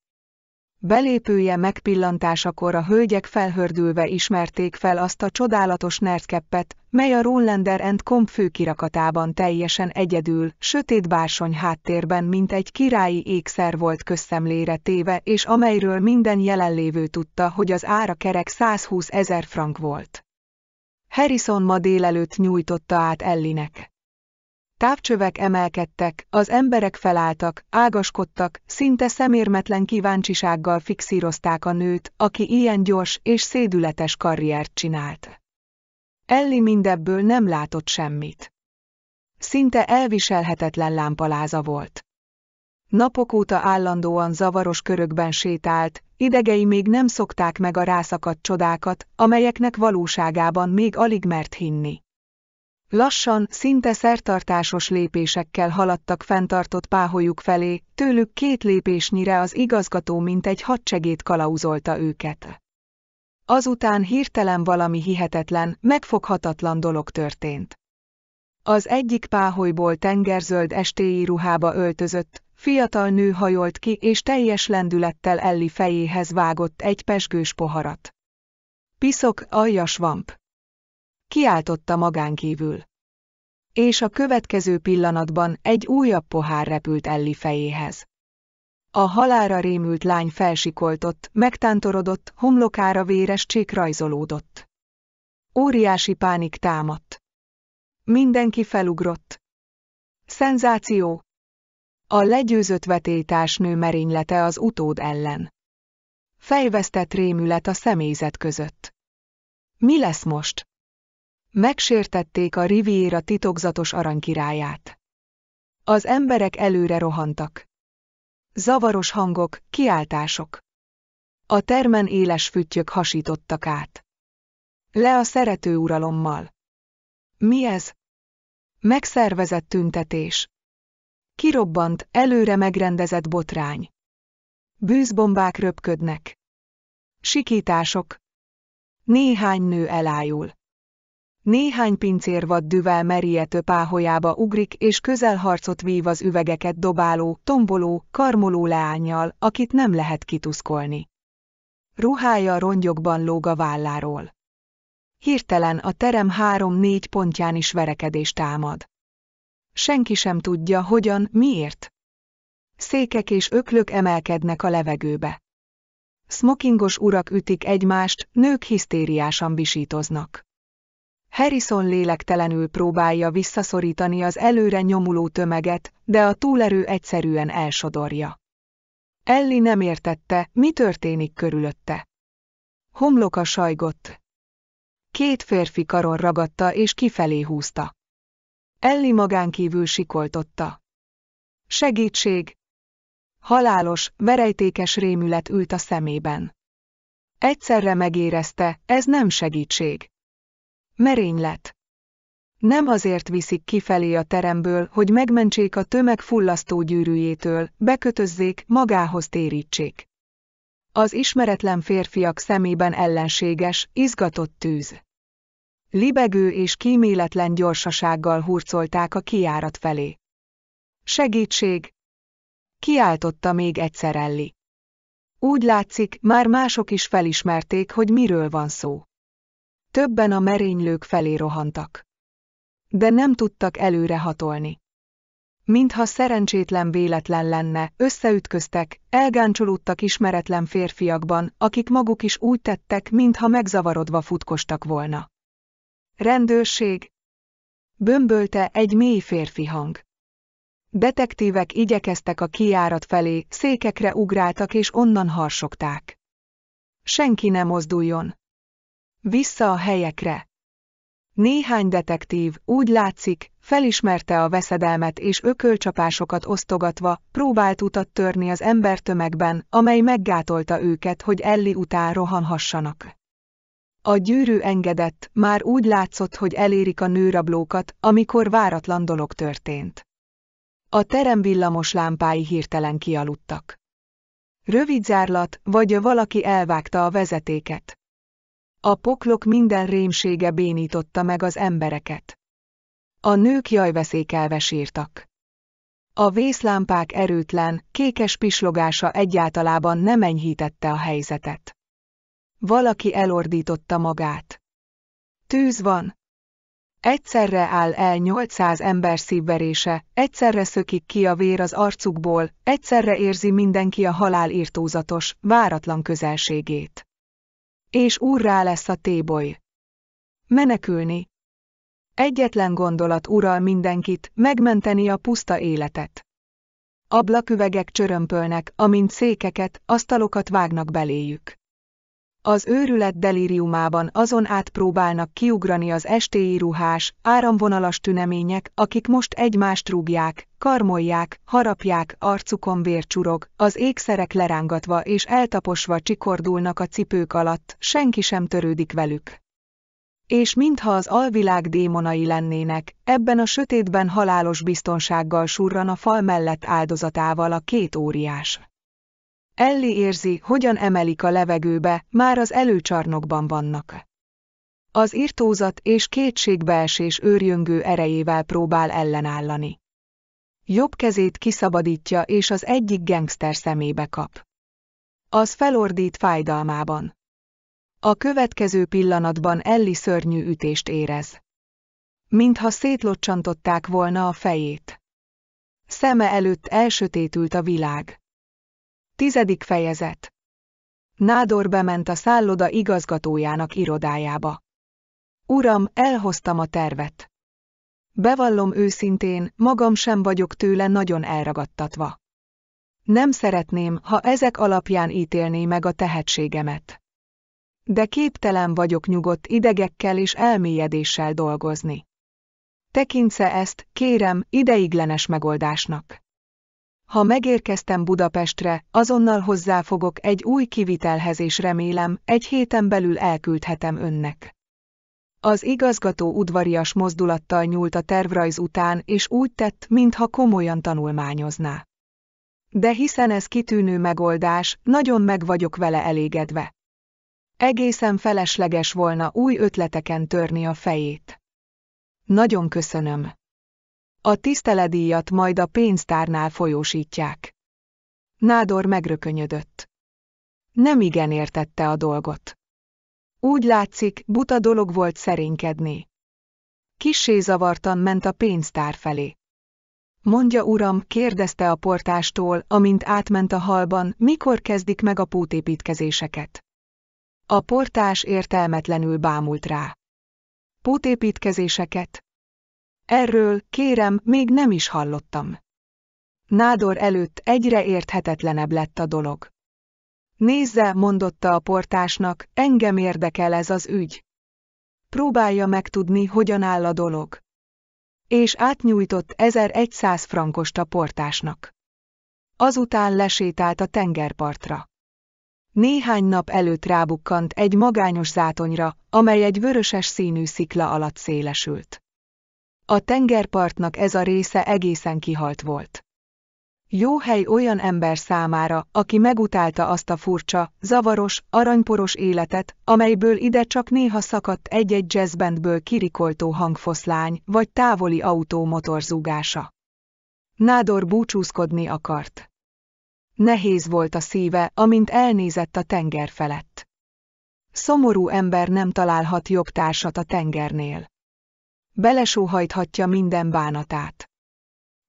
Belépője megpillantásakor a hölgyek felhördülve ismerték fel azt a csodálatos nerdkeppet, mely a and Comp főkirakatában teljesen egyedül, sötét bársony háttérben mint egy királyi ékszer volt közszemlére téve és amelyről minden jelenlévő tudta, hogy az ára kerek 120 ezer frank volt. Harrison ma délelőtt nyújtotta át Ellinek távcsövek emelkedtek, az emberek felálltak, ágaskodtak, szinte szemérmetlen kíváncsisággal fixírozták a nőt, aki ilyen gyors és szédületes karriert csinált. Elli mindebből nem látott semmit. Szinte elviselhetetlen lámpaláza volt. Napok óta állandóan zavaros körökben sétált, idegei még nem szokták meg a rászakadt csodákat, amelyeknek valóságában még alig mert hinni. Lassan, szinte szertartásos lépésekkel haladtak fenntartott páholyuk felé, tőlük két lépésnyire az igazgató mint egy hadsegét kalauzolta őket. Azután hirtelen valami hihetetlen, megfoghatatlan dolog történt. Az egyik páholyból tengerzöld estéi ruhába öltözött, fiatal nő hajolt ki és teljes lendülettel Elli fejéhez vágott egy pesgős poharat. Piszok, aljas vamp kiáltotta magánkívül. És a következő pillanatban egy újabb pohár repült Elli fejéhez. A halára rémült lány felsikoltott, megtántorodott, homlokára véres csék rajzolódott. Óriási pánik támadt. Mindenki felugrott. Szenzáció! A legyőzött vetétásnő merénylete az utód ellen. Fejvesztett rémület a személyzet között. Mi lesz most? Megsértették a Riviera titokzatos aranykirályát. Az emberek előre rohantak. Zavaros hangok, kiáltások. A termen éles füttyök hasítottak át. Le a szerető uralommal. Mi ez? Megszervezett tüntetés. Kirobbant, előre megrendezett botrány. Bűzbombák röpködnek. Sikítások. Néhány nő elájul. Néhány pincér vaddüvel meriető páholyába ugrik és közelharcot vív az üvegeket dobáló, tomboló, karmoló leányjal, akit nem lehet kituszkolni. Ruhája rongyokban lóg a válláról. Hirtelen a terem három-négy pontján is verekedés támad. Senki sem tudja, hogyan, miért. Székek és öklök emelkednek a levegőbe. Smokingos urak ütik egymást, nők hisztériásan visítoznak. Harrison lélektelenül próbálja visszaszorítani az előre nyomuló tömeget, de a túlerő egyszerűen elsodorja. Ellie nem értette, mi történik körülötte. Homloka sajgott. Két férfi karon ragadta és kifelé húzta. Elli magánkívül sikoltotta. Segítség! Halálos, verejtékes rémület ült a szemében. Egyszerre megérezte, ez nem segítség. Merénylet. Nem azért viszik kifelé a teremből, hogy megmentsék a tömeg fullasztó gyűrűjétől, bekötözzék, magához térítsék. Az ismeretlen férfiak szemében ellenséges, izgatott tűz. Libegő és kíméletlen gyorsasággal hurcolták a kiárat felé. Segítség! Kiáltotta még egyszer Elli. Úgy látszik, már mások is felismerték, hogy miről van szó. Többen a merénylők felé rohantak. De nem tudtak előre hatolni. Mintha szerencsétlen véletlen lenne, összeütköztek, elgáncsolódtak ismeretlen férfiakban, akik maguk is úgy tettek, mintha megzavarodva futkostak volna. Rendőrség! Bömbölte egy mély férfi hang. Detektívek igyekeztek a kiárat felé, székekre ugráltak és onnan harsogták. Senki nem mozduljon, vissza a helyekre. Néhány detektív, úgy látszik, felismerte a veszedelmet és ökölcsapásokat osztogatva, próbált utat törni az embertömegben, amely meggátolta őket, hogy Elli után rohanhassanak. A gyűrű engedett, már úgy látszott, hogy elérik a nőrablókat, amikor váratlan dolog történt. A terem villamos lámpái hirtelen kialudtak. Rövid zárlat, vagy valaki elvágta a vezetéket. A poklok minden rémsége bénította meg az embereket. A nők jajveszékelve sírtak. A vészlámpák erőtlen, kékes pislogása egyáltalában nem enyhítette a helyzetet. Valaki elordította magát. Tűz van. Egyszerre áll el 800 ember szívverése, egyszerre szökik ki a vér az arcukból, egyszerre érzi mindenki a halál írtózatos, váratlan közelségét és úrrá lesz a téboly. Menekülni. Egyetlen gondolat ural mindenkit, megmenteni a puszta életet. Ablaküvegek csörömpölnek, amint székeket, asztalokat vágnak beléjük. Az őrület delíriumában azon átpróbálnak kiugrani az estéi ruhás, áramvonalas tünemények, akik most egymást rúgják, karmolják, harapják, arcukon vércsurog, az ékszerek lerángatva és eltaposva csikordulnak a cipők alatt, senki sem törődik velük és mintha az alvilág démonai lennének, ebben a sötétben halálos biztonsággal surran a fal mellett áldozatával a két óriás. Ellie érzi, hogyan emelik a levegőbe, már az előcsarnokban vannak. Az irtózat és kétségbeesés őrjöngő erejével próbál ellenállani. Jobb kezét kiszabadítja és az egyik gangster szemébe kap. Az felordít fájdalmában. A következő pillanatban Elli szörnyű ütést érez. Mintha szétlocsantották volna a fejét. Szeme előtt elsötétült a világ. Tizedik fejezet Nádor bement a szálloda igazgatójának irodájába. Uram, elhoztam a tervet. Bevallom őszintén, magam sem vagyok tőle nagyon elragadtatva. Nem szeretném, ha ezek alapján ítélné meg a tehetségemet. De képtelen vagyok nyugodt idegekkel és elmélyedéssel dolgozni. Tekintse ezt, kérem, ideiglenes megoldásnak. Ha megérkeztem Budapestre, azonnal hozzá fogok egy új kivitelhez és remélem, egy héten belül elküldhetem önnek. Az igazgató udvarias mozdulattal nyúlt a tervrajz után, és úgy tett, mintha komolyan tanulmányozná. De hiszen ez kitűnő megoldás, nagyon meg vagyok vele elégedve. Egészen felesleges volna új ötleteken törni a fejét. Nagyon köszönöm. A tiszteledíjat majd a pénztárnál folyósítják. Nádor megrökönyödött. Nem igen értette a dolgot. Úgy látszik, buta dolog volt szerénkedni. Kissé zavartan ment a pénztár felé. Mondja uram, kérdezte a portástól, amint átment a halban, mikor kezdik meg a pótépítkezéseket. A portás értelmetlenül bámult rá. Pótépítkezéseket? Erről, kérem, még nem is hallottam. Nádor előtt egyre érthetetlenebb lett a dolog. Nézze, mondotta a portásnak, engem érdekel ez az ügy. Próbálja megtudni, hogyan áll a dolog. És átnyújtott 1100 frankost a portásnak. Azután lesétált a tengerpartra. Néhány nap előtt rábukkant egy magányos zátonyra, amely egy vöröses színű szikla alatt szélesült. A tengerpartnak ez a része egészen kihalt volt. Jó hely olyan ember számára, aki megutálta azt a furcsa, zavaros, aranyporos életet, amelyből ide csak néha szakadt egy-egy jazzbandből kirikoltó hangfoszlány vagy távoli autó motorzúgása. Nádor búcsúzkodni akart. Nehéz volt a szíve, amint elnézett a tenger felett. Szomorú ember nem találhat jobb társat a tengernél belesóhajthatja minden bánatát.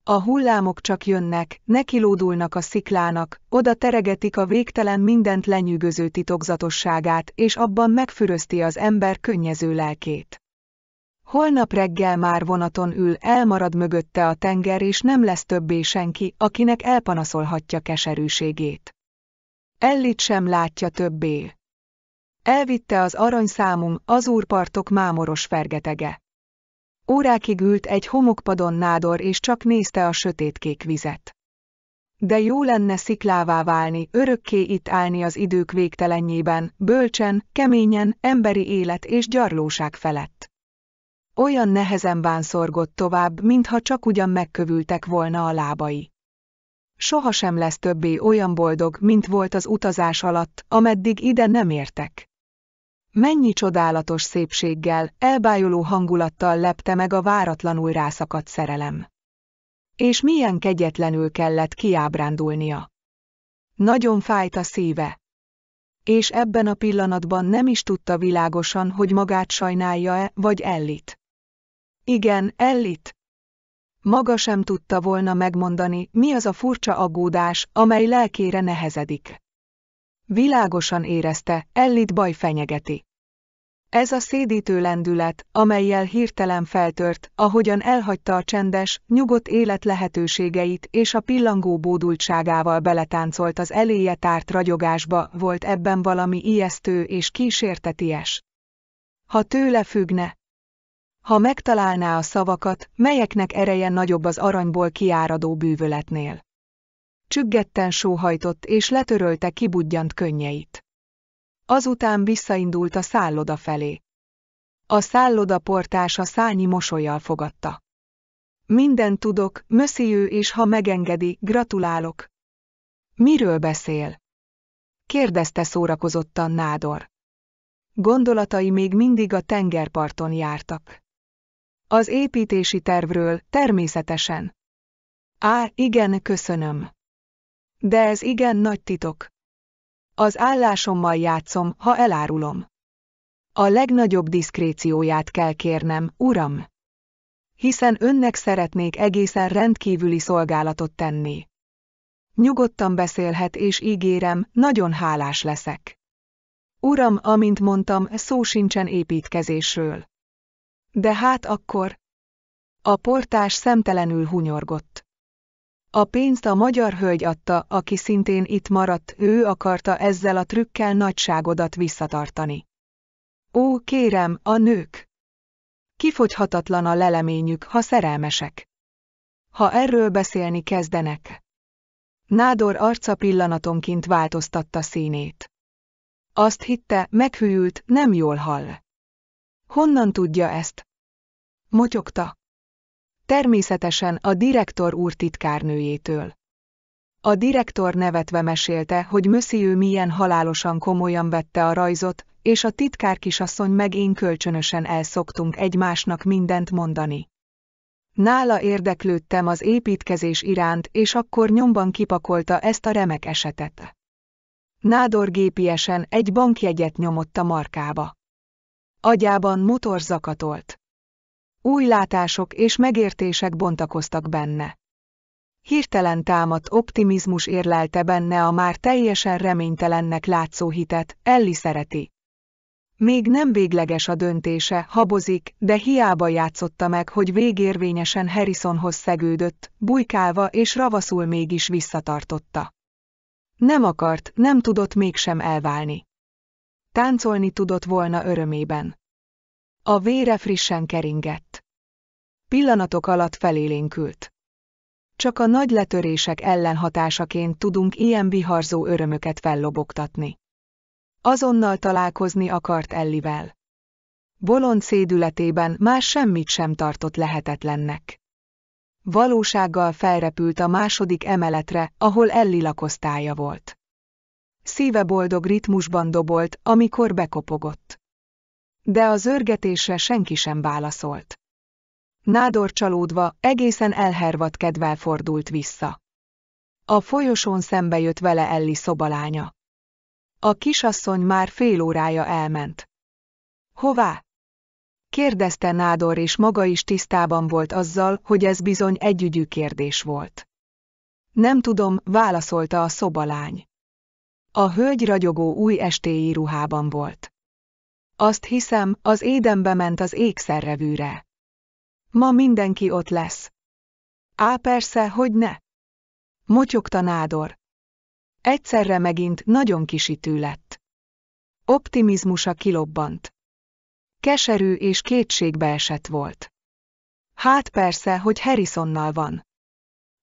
A hullámok csak jönnek, nekilódulnak a sziklának, oda teregetik a végtelen mindent lenyűgöző titokzatosságát, és abban megfürözti az ember könnyező lelkét. Holnap reggel már vonaton ül, elmarad mögötte a tenger, és nem lesz többé senki, akinek elpanaszolhatja keserűségét. Ellit sem látja többé. Elvitte az aranyszámunk az úrpartok mámoros fergetege. Órákig ült egy homokpadon nádor és csak nézte a sötétkék vizet. De jó lenne sziklává válni, örökké itt állni az idők végtelenjében, bölcsen, keményen, emberi élet és gyarlóság felett. Olyan nehezen bánszorgott tovább, mintha csak ugyan megkövültek volna a lábai. Sohasem lesz többé olyan boldog, mint volt az utazás alatt, ameddig ide nem értek. Mennyi csodálatos szépséggel, elbájoló hangulattal lepte meg a váratlanul rászakadt szerelem. És milyen kegyetlenül kellett kiábrándulnia. Nagyon fájt a szíve. És ebben a pillanatban nem is tudta világosan, hogy magát sajnálja-e, vagy Ellit. Igen, Ellit. Maga sem tudta volna megmondani, mi az a furcsa aggódás, amely lelkére nehezedik. Világosan érezte, Ellit baj fenyegeti. Ez a szédítő lendület, amelyel hirtelen feltört, ahogyan elhagyta a csendes, nyugodt élet lehetőségeit és a pillangó bódultságával beletáncolt az eléje tárt ragyogásba, volt ebben valami ijesztő és kísérteties. Ha tőle függne, ha megtalálná a szavakat, melyeknek ereje nagyobb az aranyból kiáradó bűvöletnél csüggetten sóhajtott és letörölte kibudjant könnyeit. Azután visszaindult a szálloda felé. A szálloda portása szányi mosolyjal fogadta. Minden tudok, mösziő és ha megengedi, gratulálok. Miről beszél? kérdezte szórakozottan Nádor. Gondolatai még mindig a tengerparton jártak. Az építési tervről, természetesen. Á, igen, köszönöm. De ez igen nagy titok. Az állásommal játszom, ha elárulom. A legnagyobb diszkrécióját kell kérnem, uram. Hiszen önnek szeretnék egészen rendkívüli szolgálatot tenni. Nyugodtan beszélhet és ígérem, nagyon hálás leszek. Uram, amint mondtam, szó sincsen építkezésről. De hát akkor... A portás szemtelenül hunyorgott. A pénzt a magyar hölgy adta, aki szintén itt maradt, ő akarta ezzel a trükkel nagyságodat visszatartani. Ó, kérem, a nők! Kifogyhatatlan a leleményük, ha szerelmesek. Ha erről beszélni kezdenek. Nádor arca pillanatonként változtatta színét. Azt hitte, meghűlt, nem jól hall. Honnan tudja ezt? Motyogta. Természetesen a direktor úr titkárnőjétől. A direktor nevetve mesélte, hogy Mössziő milyen halálosan komolyan vette a rajzot, és a titkár kisasszony meg én kölcsönösen elszoktunk egymásnak mindent mondani. Nála érdeklődtem az építkezés iránt, és akkor nyomban kipakolta ezt a remek esetet. Nádor gépiesen egy bankjegyet nyomott a markába. Agyában motor zakatolt. Új látások és megértések bontakoztak benne. Hirtelen támadt optimizmus érlelte benne a már teljesen reménytelennek látszó hitet, Elli szereti. Még nem végleges a döntése, habozik, de hiába játszotta meg, hogy végérvényesen Harrisonhoz szegődött, bujkálva és ravaszul mégis visszatartotta. Nem akart, nem tudott mégsem elválni. Táncolni tudott volna örömében. A vére frissen keringett pillanatok alatt felélénkült. Csak a nagy letörések ellenhatásaként tudunk ilyen viharzó örömöket fellobogtatni. Azonnal találkozni akart Ellivel. Bolond szédületében már semmit sem tartott lehetetlennek. Valósággal felrepült a második emeletre, ahol Elli lakosztálya volt. Szíve boldog ritmusban dobolt, amikor bekopogott. De az örgetésre senki sem válaszolt. Nádor csalódva, egészen elhervadt kedvel fordult vissza. A folyosón szembe jött vele Elli szobalánya. A kisasszony már fél órája elment. Hová? Kérdezte Nádor, és maga is tisztában volt azzal, hogy ez bizony együgyű kérdés volt. Nem tudom, válaszolta a szobalány. A hölgy ragyogó új estéi ruhában volt. Azt hiszem, az édenbe ment az ékszerrevűre. Ma mindenki ott lesz. Á persze, hogy ne. Motyogta nádor. Egyszerre megint nagyon kisítő lett. Optimizmusa kilobbant. Keserű és kétségbe esett volt. Hát persze, hogy Harrisonnal van.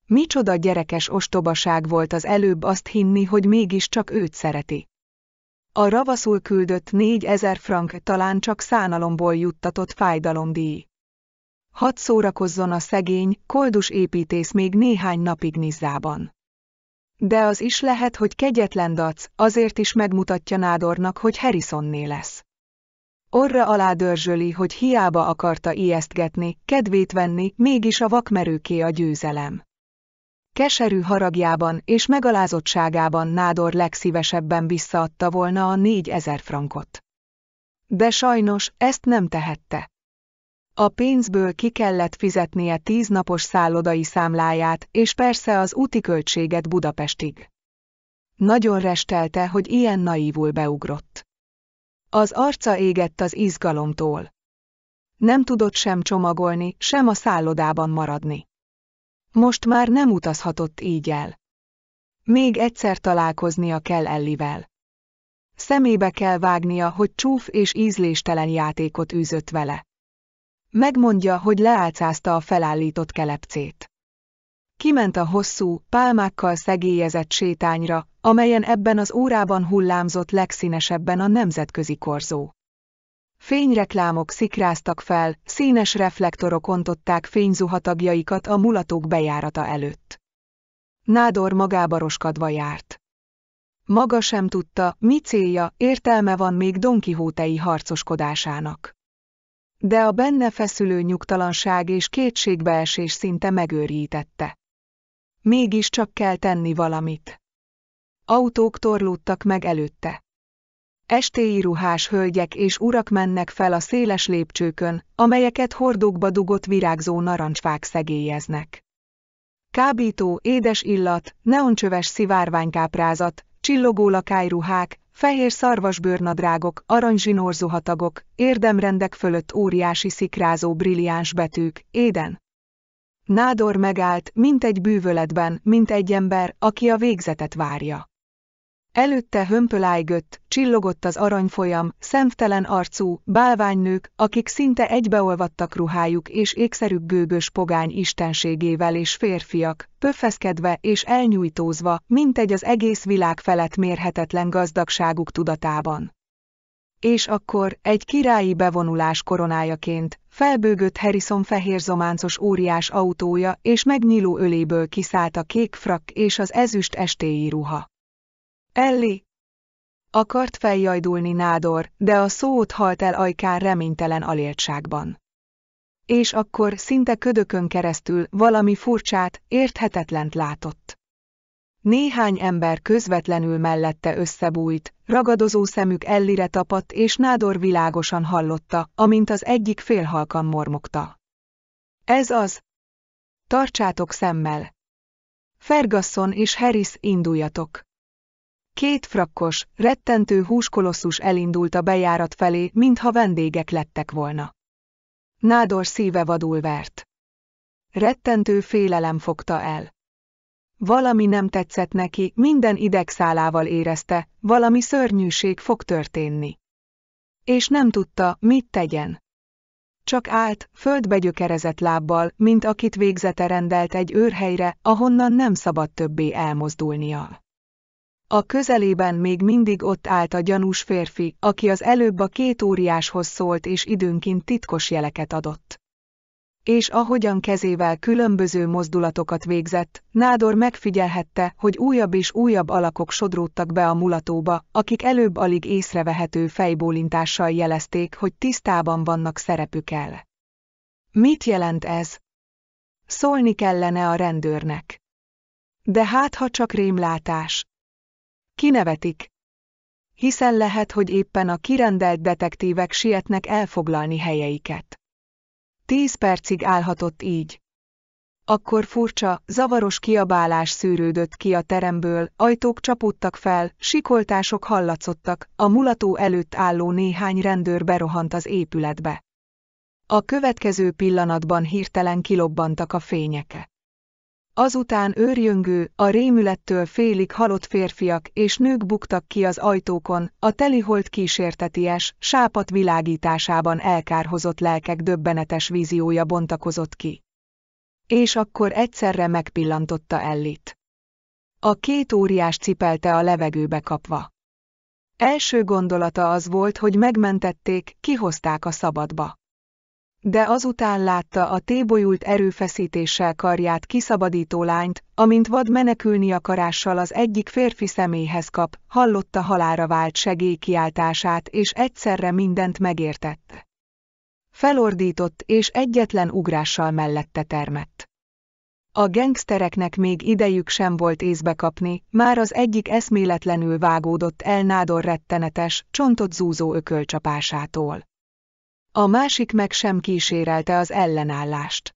Micsoda gyerekes ostobaság volt az előbb azt hinni, hogy mégiscsak őt szereti. A ravaszul küldött 4000 frank talán csak szánalomból juttatott fájdalomdíj. Hadd szórakozzon a szegény, koldus építész még néhány napig Nizzában. De az is lehet, hogy kegyetlen dac, azért is megmutatja Nádornak, hogy Harrisonné lesz. Orra alá dörzsöli, hogy hiába akarta ijesztgetni, kedvét venni, mégis a vakmerőké a győzelem. Keserű haragjában és megalázottságában Nádor legszívesebben visszaadta volna a négy ezer frankot. De sajnos ezt nem tehette. A pénzből ki kellett fizetnie tíz napos szállodai számláját, és persze az úti költséget Budapestig. Nagyon restelte, hogy ilyen naívul beugrott. Az arca égett az izgalomtól. Nem tudott sem csomagolni, sem a szállodában maradni. Most már nem utazhatott így el. Még egyszer találkoznia kell Ellivel. Szemébe kell vágnia, hogy csúf és ízléstelen játékot űzött vele. Megmondja, hogy leálcázta a felállított kelepcét. Kiment a hosszú, pálmákkal szegélyezett sétányra, amelyen ebben az órában hullámzott legszínesebben a nemzetközi korzó. Fényreklámok szikráztak fel, színes reflektorok ontották fényzuhatagjaikat a mulatók bejárata előtt. Nádor magába roskadva járt. Maga sem tudta, mi célja, értelme van még Don Quixote-i harcoskodásának de a benne feszülő nyugtalanság és kétségbeesés szinte megőrítette. Mégis csak kell tenni valamit. Autók torlódtak meg előtte. Estéi ruhás hölgyek és urak mennek fel a széles lépcsőkön, amelyeket hordókba dugott virágzó narancsfák szegélyeznek. Kábító, édes illat, neoncsöves szivárványkáprázat, csillogó lakájruhák, Fehér szarvasbőrnadrágok, aranyzsinórzóhatagok, érdemrendek fölött óriási szikrázó brilliáns betűk, éden. Nádor megállt, mint egy bűvöletben, mint egy ember, aki a végzetet várja. Előtte hömpölájgött, csillogott az aranyfolyam, szemtelen arcú, bálványnők, akik szinte egybeolvadtak ruhájuk és ékszerük gőgös pogány istenségével és férfiak, pöfeszkedve és elnyújtózva, mint egy az egész világ felett mérhetetlen gazdagságuk tudatában. És akkor, egy királyi bevonulás koronájaként, felbőgött Harrison fehér zománcos óriás autója és megnyíló öléből kiszállt a kék frak és az ezüst estéi ruha. Elli! Akart feljajdulni Nádor, de a szót halt el ajkán reménytelen aléltságban. És akkor szinte ködökön keresztül valami furcsát, érthetetlent látott. Néhány ember közvetlenül mellette összebújt, ragadozó szemük Ellire tapadt, és Nádor világosan hallotta, amint az egyik félhalkan mormogta. Ez az. Tartsátok szemmel. Ferguson és Harris, induljatok. Két frakkos, rettentő húskolosszus elindult a bejárat felé, mintha vendégek lettek volna. Nádor szíve vadul vert. Rettentő félelem fogta el. Valami nem tetszett neki, minden idegszálával érezte, valami szörnyűség fog történni. És nem tudta, mit tegyen. Csak állt, földbe gyökerezett lábbal, mint akit végzete rendelt egy őrhelyre, ahonnan nem szabad többé elmozdulnia. A közelében még mindig ott állt a gyanús férfi, aki az előbb a két óriáshoz szólt és időnként titkos jeleket adott. És ahogyan kezével különböző mozdulatokat végzett, Nádor megfigyelhette, hogy újabb és újabb alakok sodródtak be a mulatóba, akik előbb alig észrevehető fejbólintással jelezték, hogy tisztában vannak szerepükkel. Mit jelent ez? Szólni kellene a rendőrnek. De hát ha csak rémlátás, Kinevetik. Hiszen lehet, hogy éppen a kirendelt detektívek sietnek elfoglalni helyeiket. Tíz percig állhatott így. Akkor furcsa, zavaros kiabálás szűrődött ki a teremből, ajtók csapódtak fel, sikoltások hallatszottak, a mulató előtt álló néhány rendőr berohant az épületbe. A következő pillanatban hirtelen kilobbantak a fényeke. Azután őrjöngő, a rémülettől félig halott férfiak és nők buktak ki az ajtókon, a teliholt kísérteties, sápat világításában elkárhozott lelkek döbbenetes víziója bontakozott ki. És akkor egyszerre megpillantotta Ellit. A két óriás cipelte a levegőbe kapva. Első gondolata az volt, hogy megmentették, kihozták a szabadba de azután látta a tébolyult erőfeszítéssel karját kiszabadító lányt, amint vad menekülni akarással az egyik férfi személyhez kap, hallotta halára vált segélykiáltását és egyszerre mindent megértett. Felordított és egyetlen ugrással mellette termett. A gengsztereknek még idejük sem volt észbe kapni, már az egyik eszméletlenül vágódott el nádor rettenetes, csontot zúzó ökölcsapásától. A másik meg sem kísérelte az ellenállást.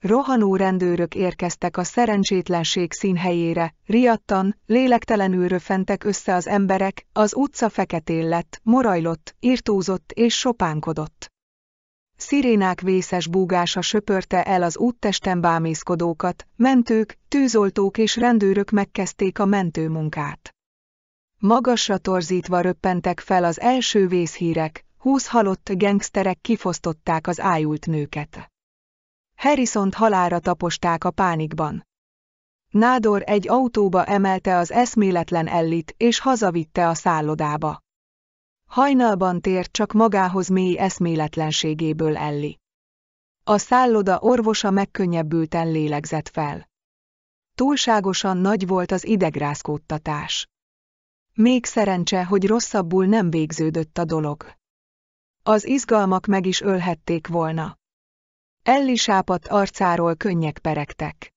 Rohanó rendőrök érkeztek a szerencsétlenség színhelyére, riadtan, lélektelenül röfentek össze az emberek, az utca feketén lett, morajlott, írtózott és sopánkodott. Szirénák vészes búgása söpörte el az úttesten bámészkodókat, mentők, tűzoltók és rendőrök megkezdték a mentőmunkát. Magasra torzítva röppentek fel az első vészhírek, húsz halott gengszterek kifosztották az ájult nőket. Harrisont halára taposták a pánikban. Nádor egy autóba emelte az eszméletlen Ellit és hazavitte a szállodába. Hajnalban tért csak magához mély eszméletlenségéből Elli. A szálloda orvosa megkönnyebbülten lélegzett fel. Túlságosan nagy volt az idegrázkódtatás. Még szerencse, hogy rosszabbul nem végződött a dolog. Az izgalmak meg is ölhették volna. Elli sápat arcáról könnyek peregtek.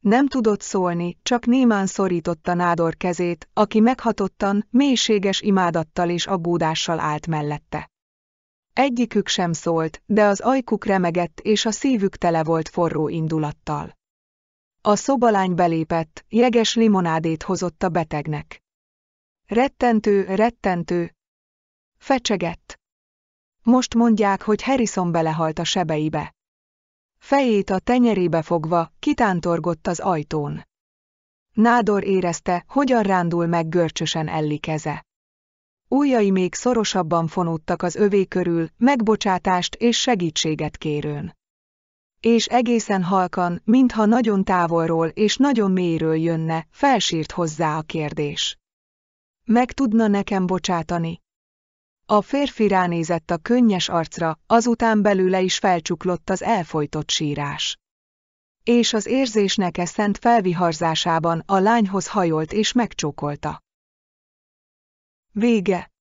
Nem tudott szólni, csak némán szorította Nádor kezét, aki meghatottan, mélységes imádattal és aggódással állt mellette. Egyikük sem szólt, de az ajkuk remegett és a szívük tele volt forró indulattal. A szobalány belépett, jeges limonádét hozott a betegnek. Rettentő, rettentő. Fecsegett. Most mondják, hogy Harrison belehalt a sebeibe. Fejét a tenyerébe fogva, kitántorgott az ajtón. Nádor érezte, hogyan rándul meg görcsösen Elli keze. Újai még szorosabban fonódtak az övé körül, megbocsátást és segítséget kérőn. És egészen halkan, mintha nagyon távolról és nagyon mélyről jönne, felsírt hozzá a kérdés. Meg tudna nekem bocsátani? A férfi ránézett a könnyes arcra, azután belőle is felcsuklott az elfolytott sírás. És az érzésnek eszent felviharzásában a lányhoz hajolt és megcsókolta. Vége